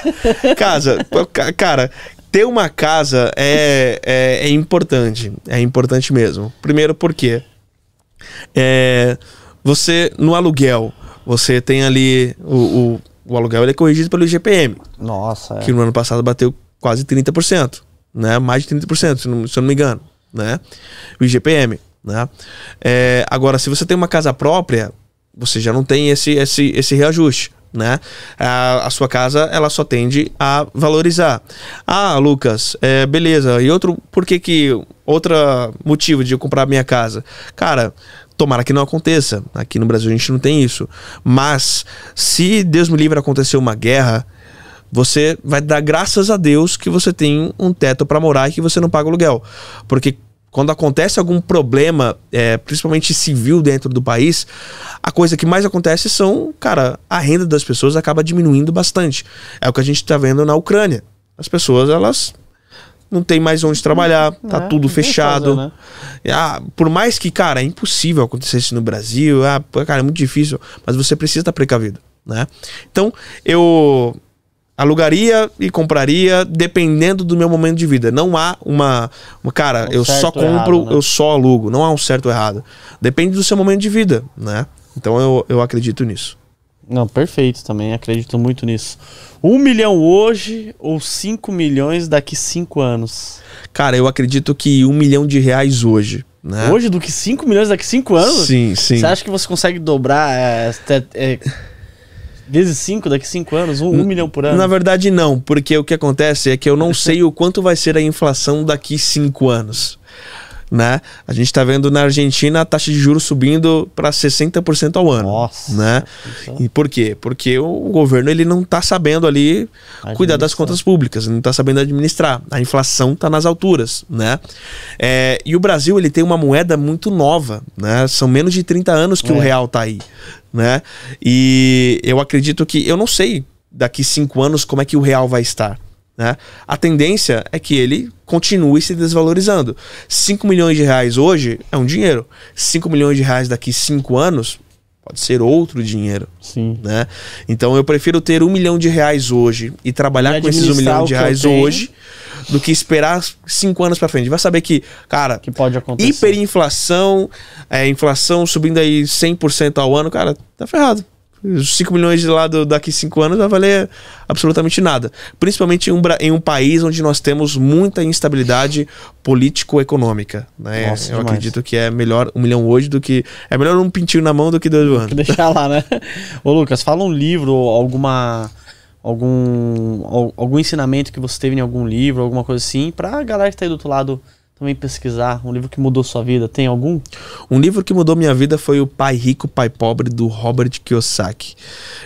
Casa, cara, ter uma casa é, é, é, importante. É importante mesmo. Primeiro porque é, você, no aluguel, você tem ali o, o, o aluguel ele é corrigido pelo IGPM. Nossa. É. Que no ano passado bateu quase 30%. Né? Mais de 30%, se, não, se não me engano. Né? O IGPM. Né? É, agora, se você tem uma casa própria, você já não tem esse, esse, esse reajuste. Né? A, a, sua casa ela só tende a valorizar. Ah, Lucas, é, beleza. E outro, por que que outro motivo de eu comprar minha casa? Cara, tomara que não aconteça. Aqui no Brasil a gente não tem isso. Mas se Deus me livre acontecer uma guerra, você vai dar graças a Deus que você tem um teto para morar e que você não paga aluguel, porque quando acontece algum problema, é, principalmente civil dentro do país, a coisa que mais acontece são, cara, a renda das pessoas acaba diminuindo bastante. É o que a gente está vendo na Ucrânia. As pessoas, elas não tem mais onde trabalhar, tá é, tudo fechado. Fazer, né? ah, por mais que, cara, é impossível acontecer isso no Brasil, ah, cara, é muito difícil, mas você precisa estar tá precavido, né? Então, eu Alugaria e compraria dependendo do meu momento de vida. Não há uma. uma cara, um eu só compro, errado, né? eu só alugo. Não há um certo ou errado. Depende do seu momento de vida, né? Então eu, eu acredito nisso. Não, perfeito também. Acredito muito nisso. Um milhão hoje ou cinco milhões daqui cinco anos? Cara, eu acredito que um milhão de reais hoje. Né? Hoje do que cinco milhões daqui cinco anos? Sim, sim. Você acha que você consegue dobrar? É, é, Vezes 5, daqui 5 anos, 1 um, um milhão por ano. Na verdade, não, porque o que acontece é que eu não sei o quanto vai ser a inflação daqui 5 anos. Né? A gente está vendo na Argentina a taxa de juros subindo para 60% ao ano. Nossa. Né? É e por quê? Porque o governo ele não está sabendo ali cuidar das contas públicas, não está sabendo administrar. A inflação está nas alturas, né? É, e o Brasil ele tem uma moeda muito nova, né? São menos de 30 anos que é. o real está aí, né? E eu acredito que eu não sei daqui cinco anos como é que o real vai estar. Né? A tendência é que ele continue se desvalorizando. 5 milhões de reais hoje é um dinheiro. 5 milhões de reais daqui cinco anos pode ser outro dinheiro. Sim. Né? Então eu prefiro ter um milhão de reais hoje e trabalhar e com esses um milhão de reais hoje do que esperar cinco anos para frente. Vai saber que, cara, que pode acontecer. hiperinflação, é, inflação subindo aí 100% ao ano, cara, tá ferrado. Os 5 milhões de lá do, daqui cinco anos vai valer absolutamente nada. Principalmente em um, em um país onde nós temos muita instabilidade político-econômica. Né? eu demais. acredito que é melhor um milhão hoje do que. É melhor um pintinho na mão do que dois anos. Deixa lá, né? Ô, Lucas, fala um livro, alguma algum, algum ensinamento que você teve em algum livro, alguma coisa assim, para a galera que está aí do outro lado também pesquisar. Um livro que mudou sua vida, tem algum? Um livro que mudou minha vida foi O Pai Rico, Pai Pobre, do Robert Kiyosaki.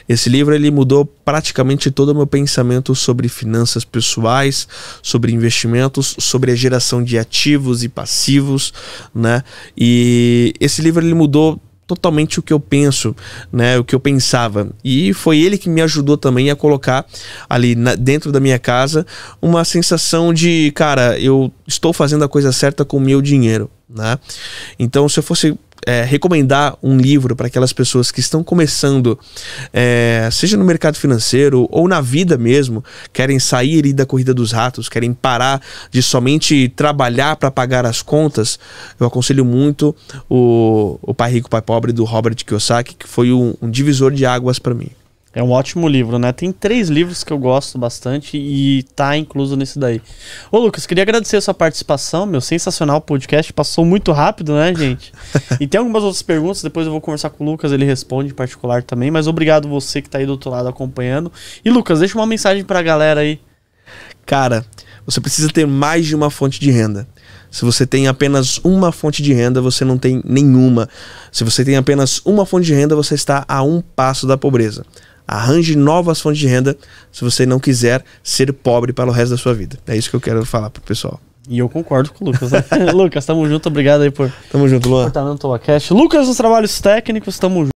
Esse livro ele mudou praticamente todo o meu pensamento sobre finanças pessoais, sobre investimentos, sobre a geração de ativos e passivos, né? E esse livro ele mudou totalmente o que eu penso, né, o que eu pensava. E foi ele que me ajudou também a colocar ali na, dentro da minha casa uma sensação de, cara, eu estou fazendo a coisa certa com o meu dinheiro, né? Então, se eu fosse é, recomendar um livro para aquelas pessoas que estão começando, é, seja no mercado financeiro ou na vida mesmo, querem sair da corrida dos ratos, querem parar de somente trabalhar para pagar as contas, eu aconselho muito o, o Pai Rico, Pai Pobre do Robert Kiyosaki, que foi um, um divisor de águas para mim. É um ótimo livro, né? Tem três livros que eu gosto bastante e tá incluso nesse daí. Ô, Lucas, queria agradecer a sua participação, meu sensacional podcast. Passou muito rápido, né, gente? e tem algumas outras perguntas, depois eu vou conversar com o Lucas, ele responde em particular também. Mas obrigado você que tá aí do outro lado acompanhando. E, Lucas, deixa uma mensagem pra galera aí. Cara, você precisa ter mais de uma fonte de renda. Se você tem apenas uma fonte de renda, você não tem nenhuma. Se você tem apenas uma fonte de renda, você está a um passo da pobreza. Arranje novas fontes de renda se você não quiser ser pobre para o resto da sua vida. É isso que eu quero falar pro pessoal. E eu concordo com o Lucas. Né? Lucas, tamo junto, obrigado aí por. Tamo junto, Luan. Por estar Lucas nos trabalhos técnicos, tamo junto.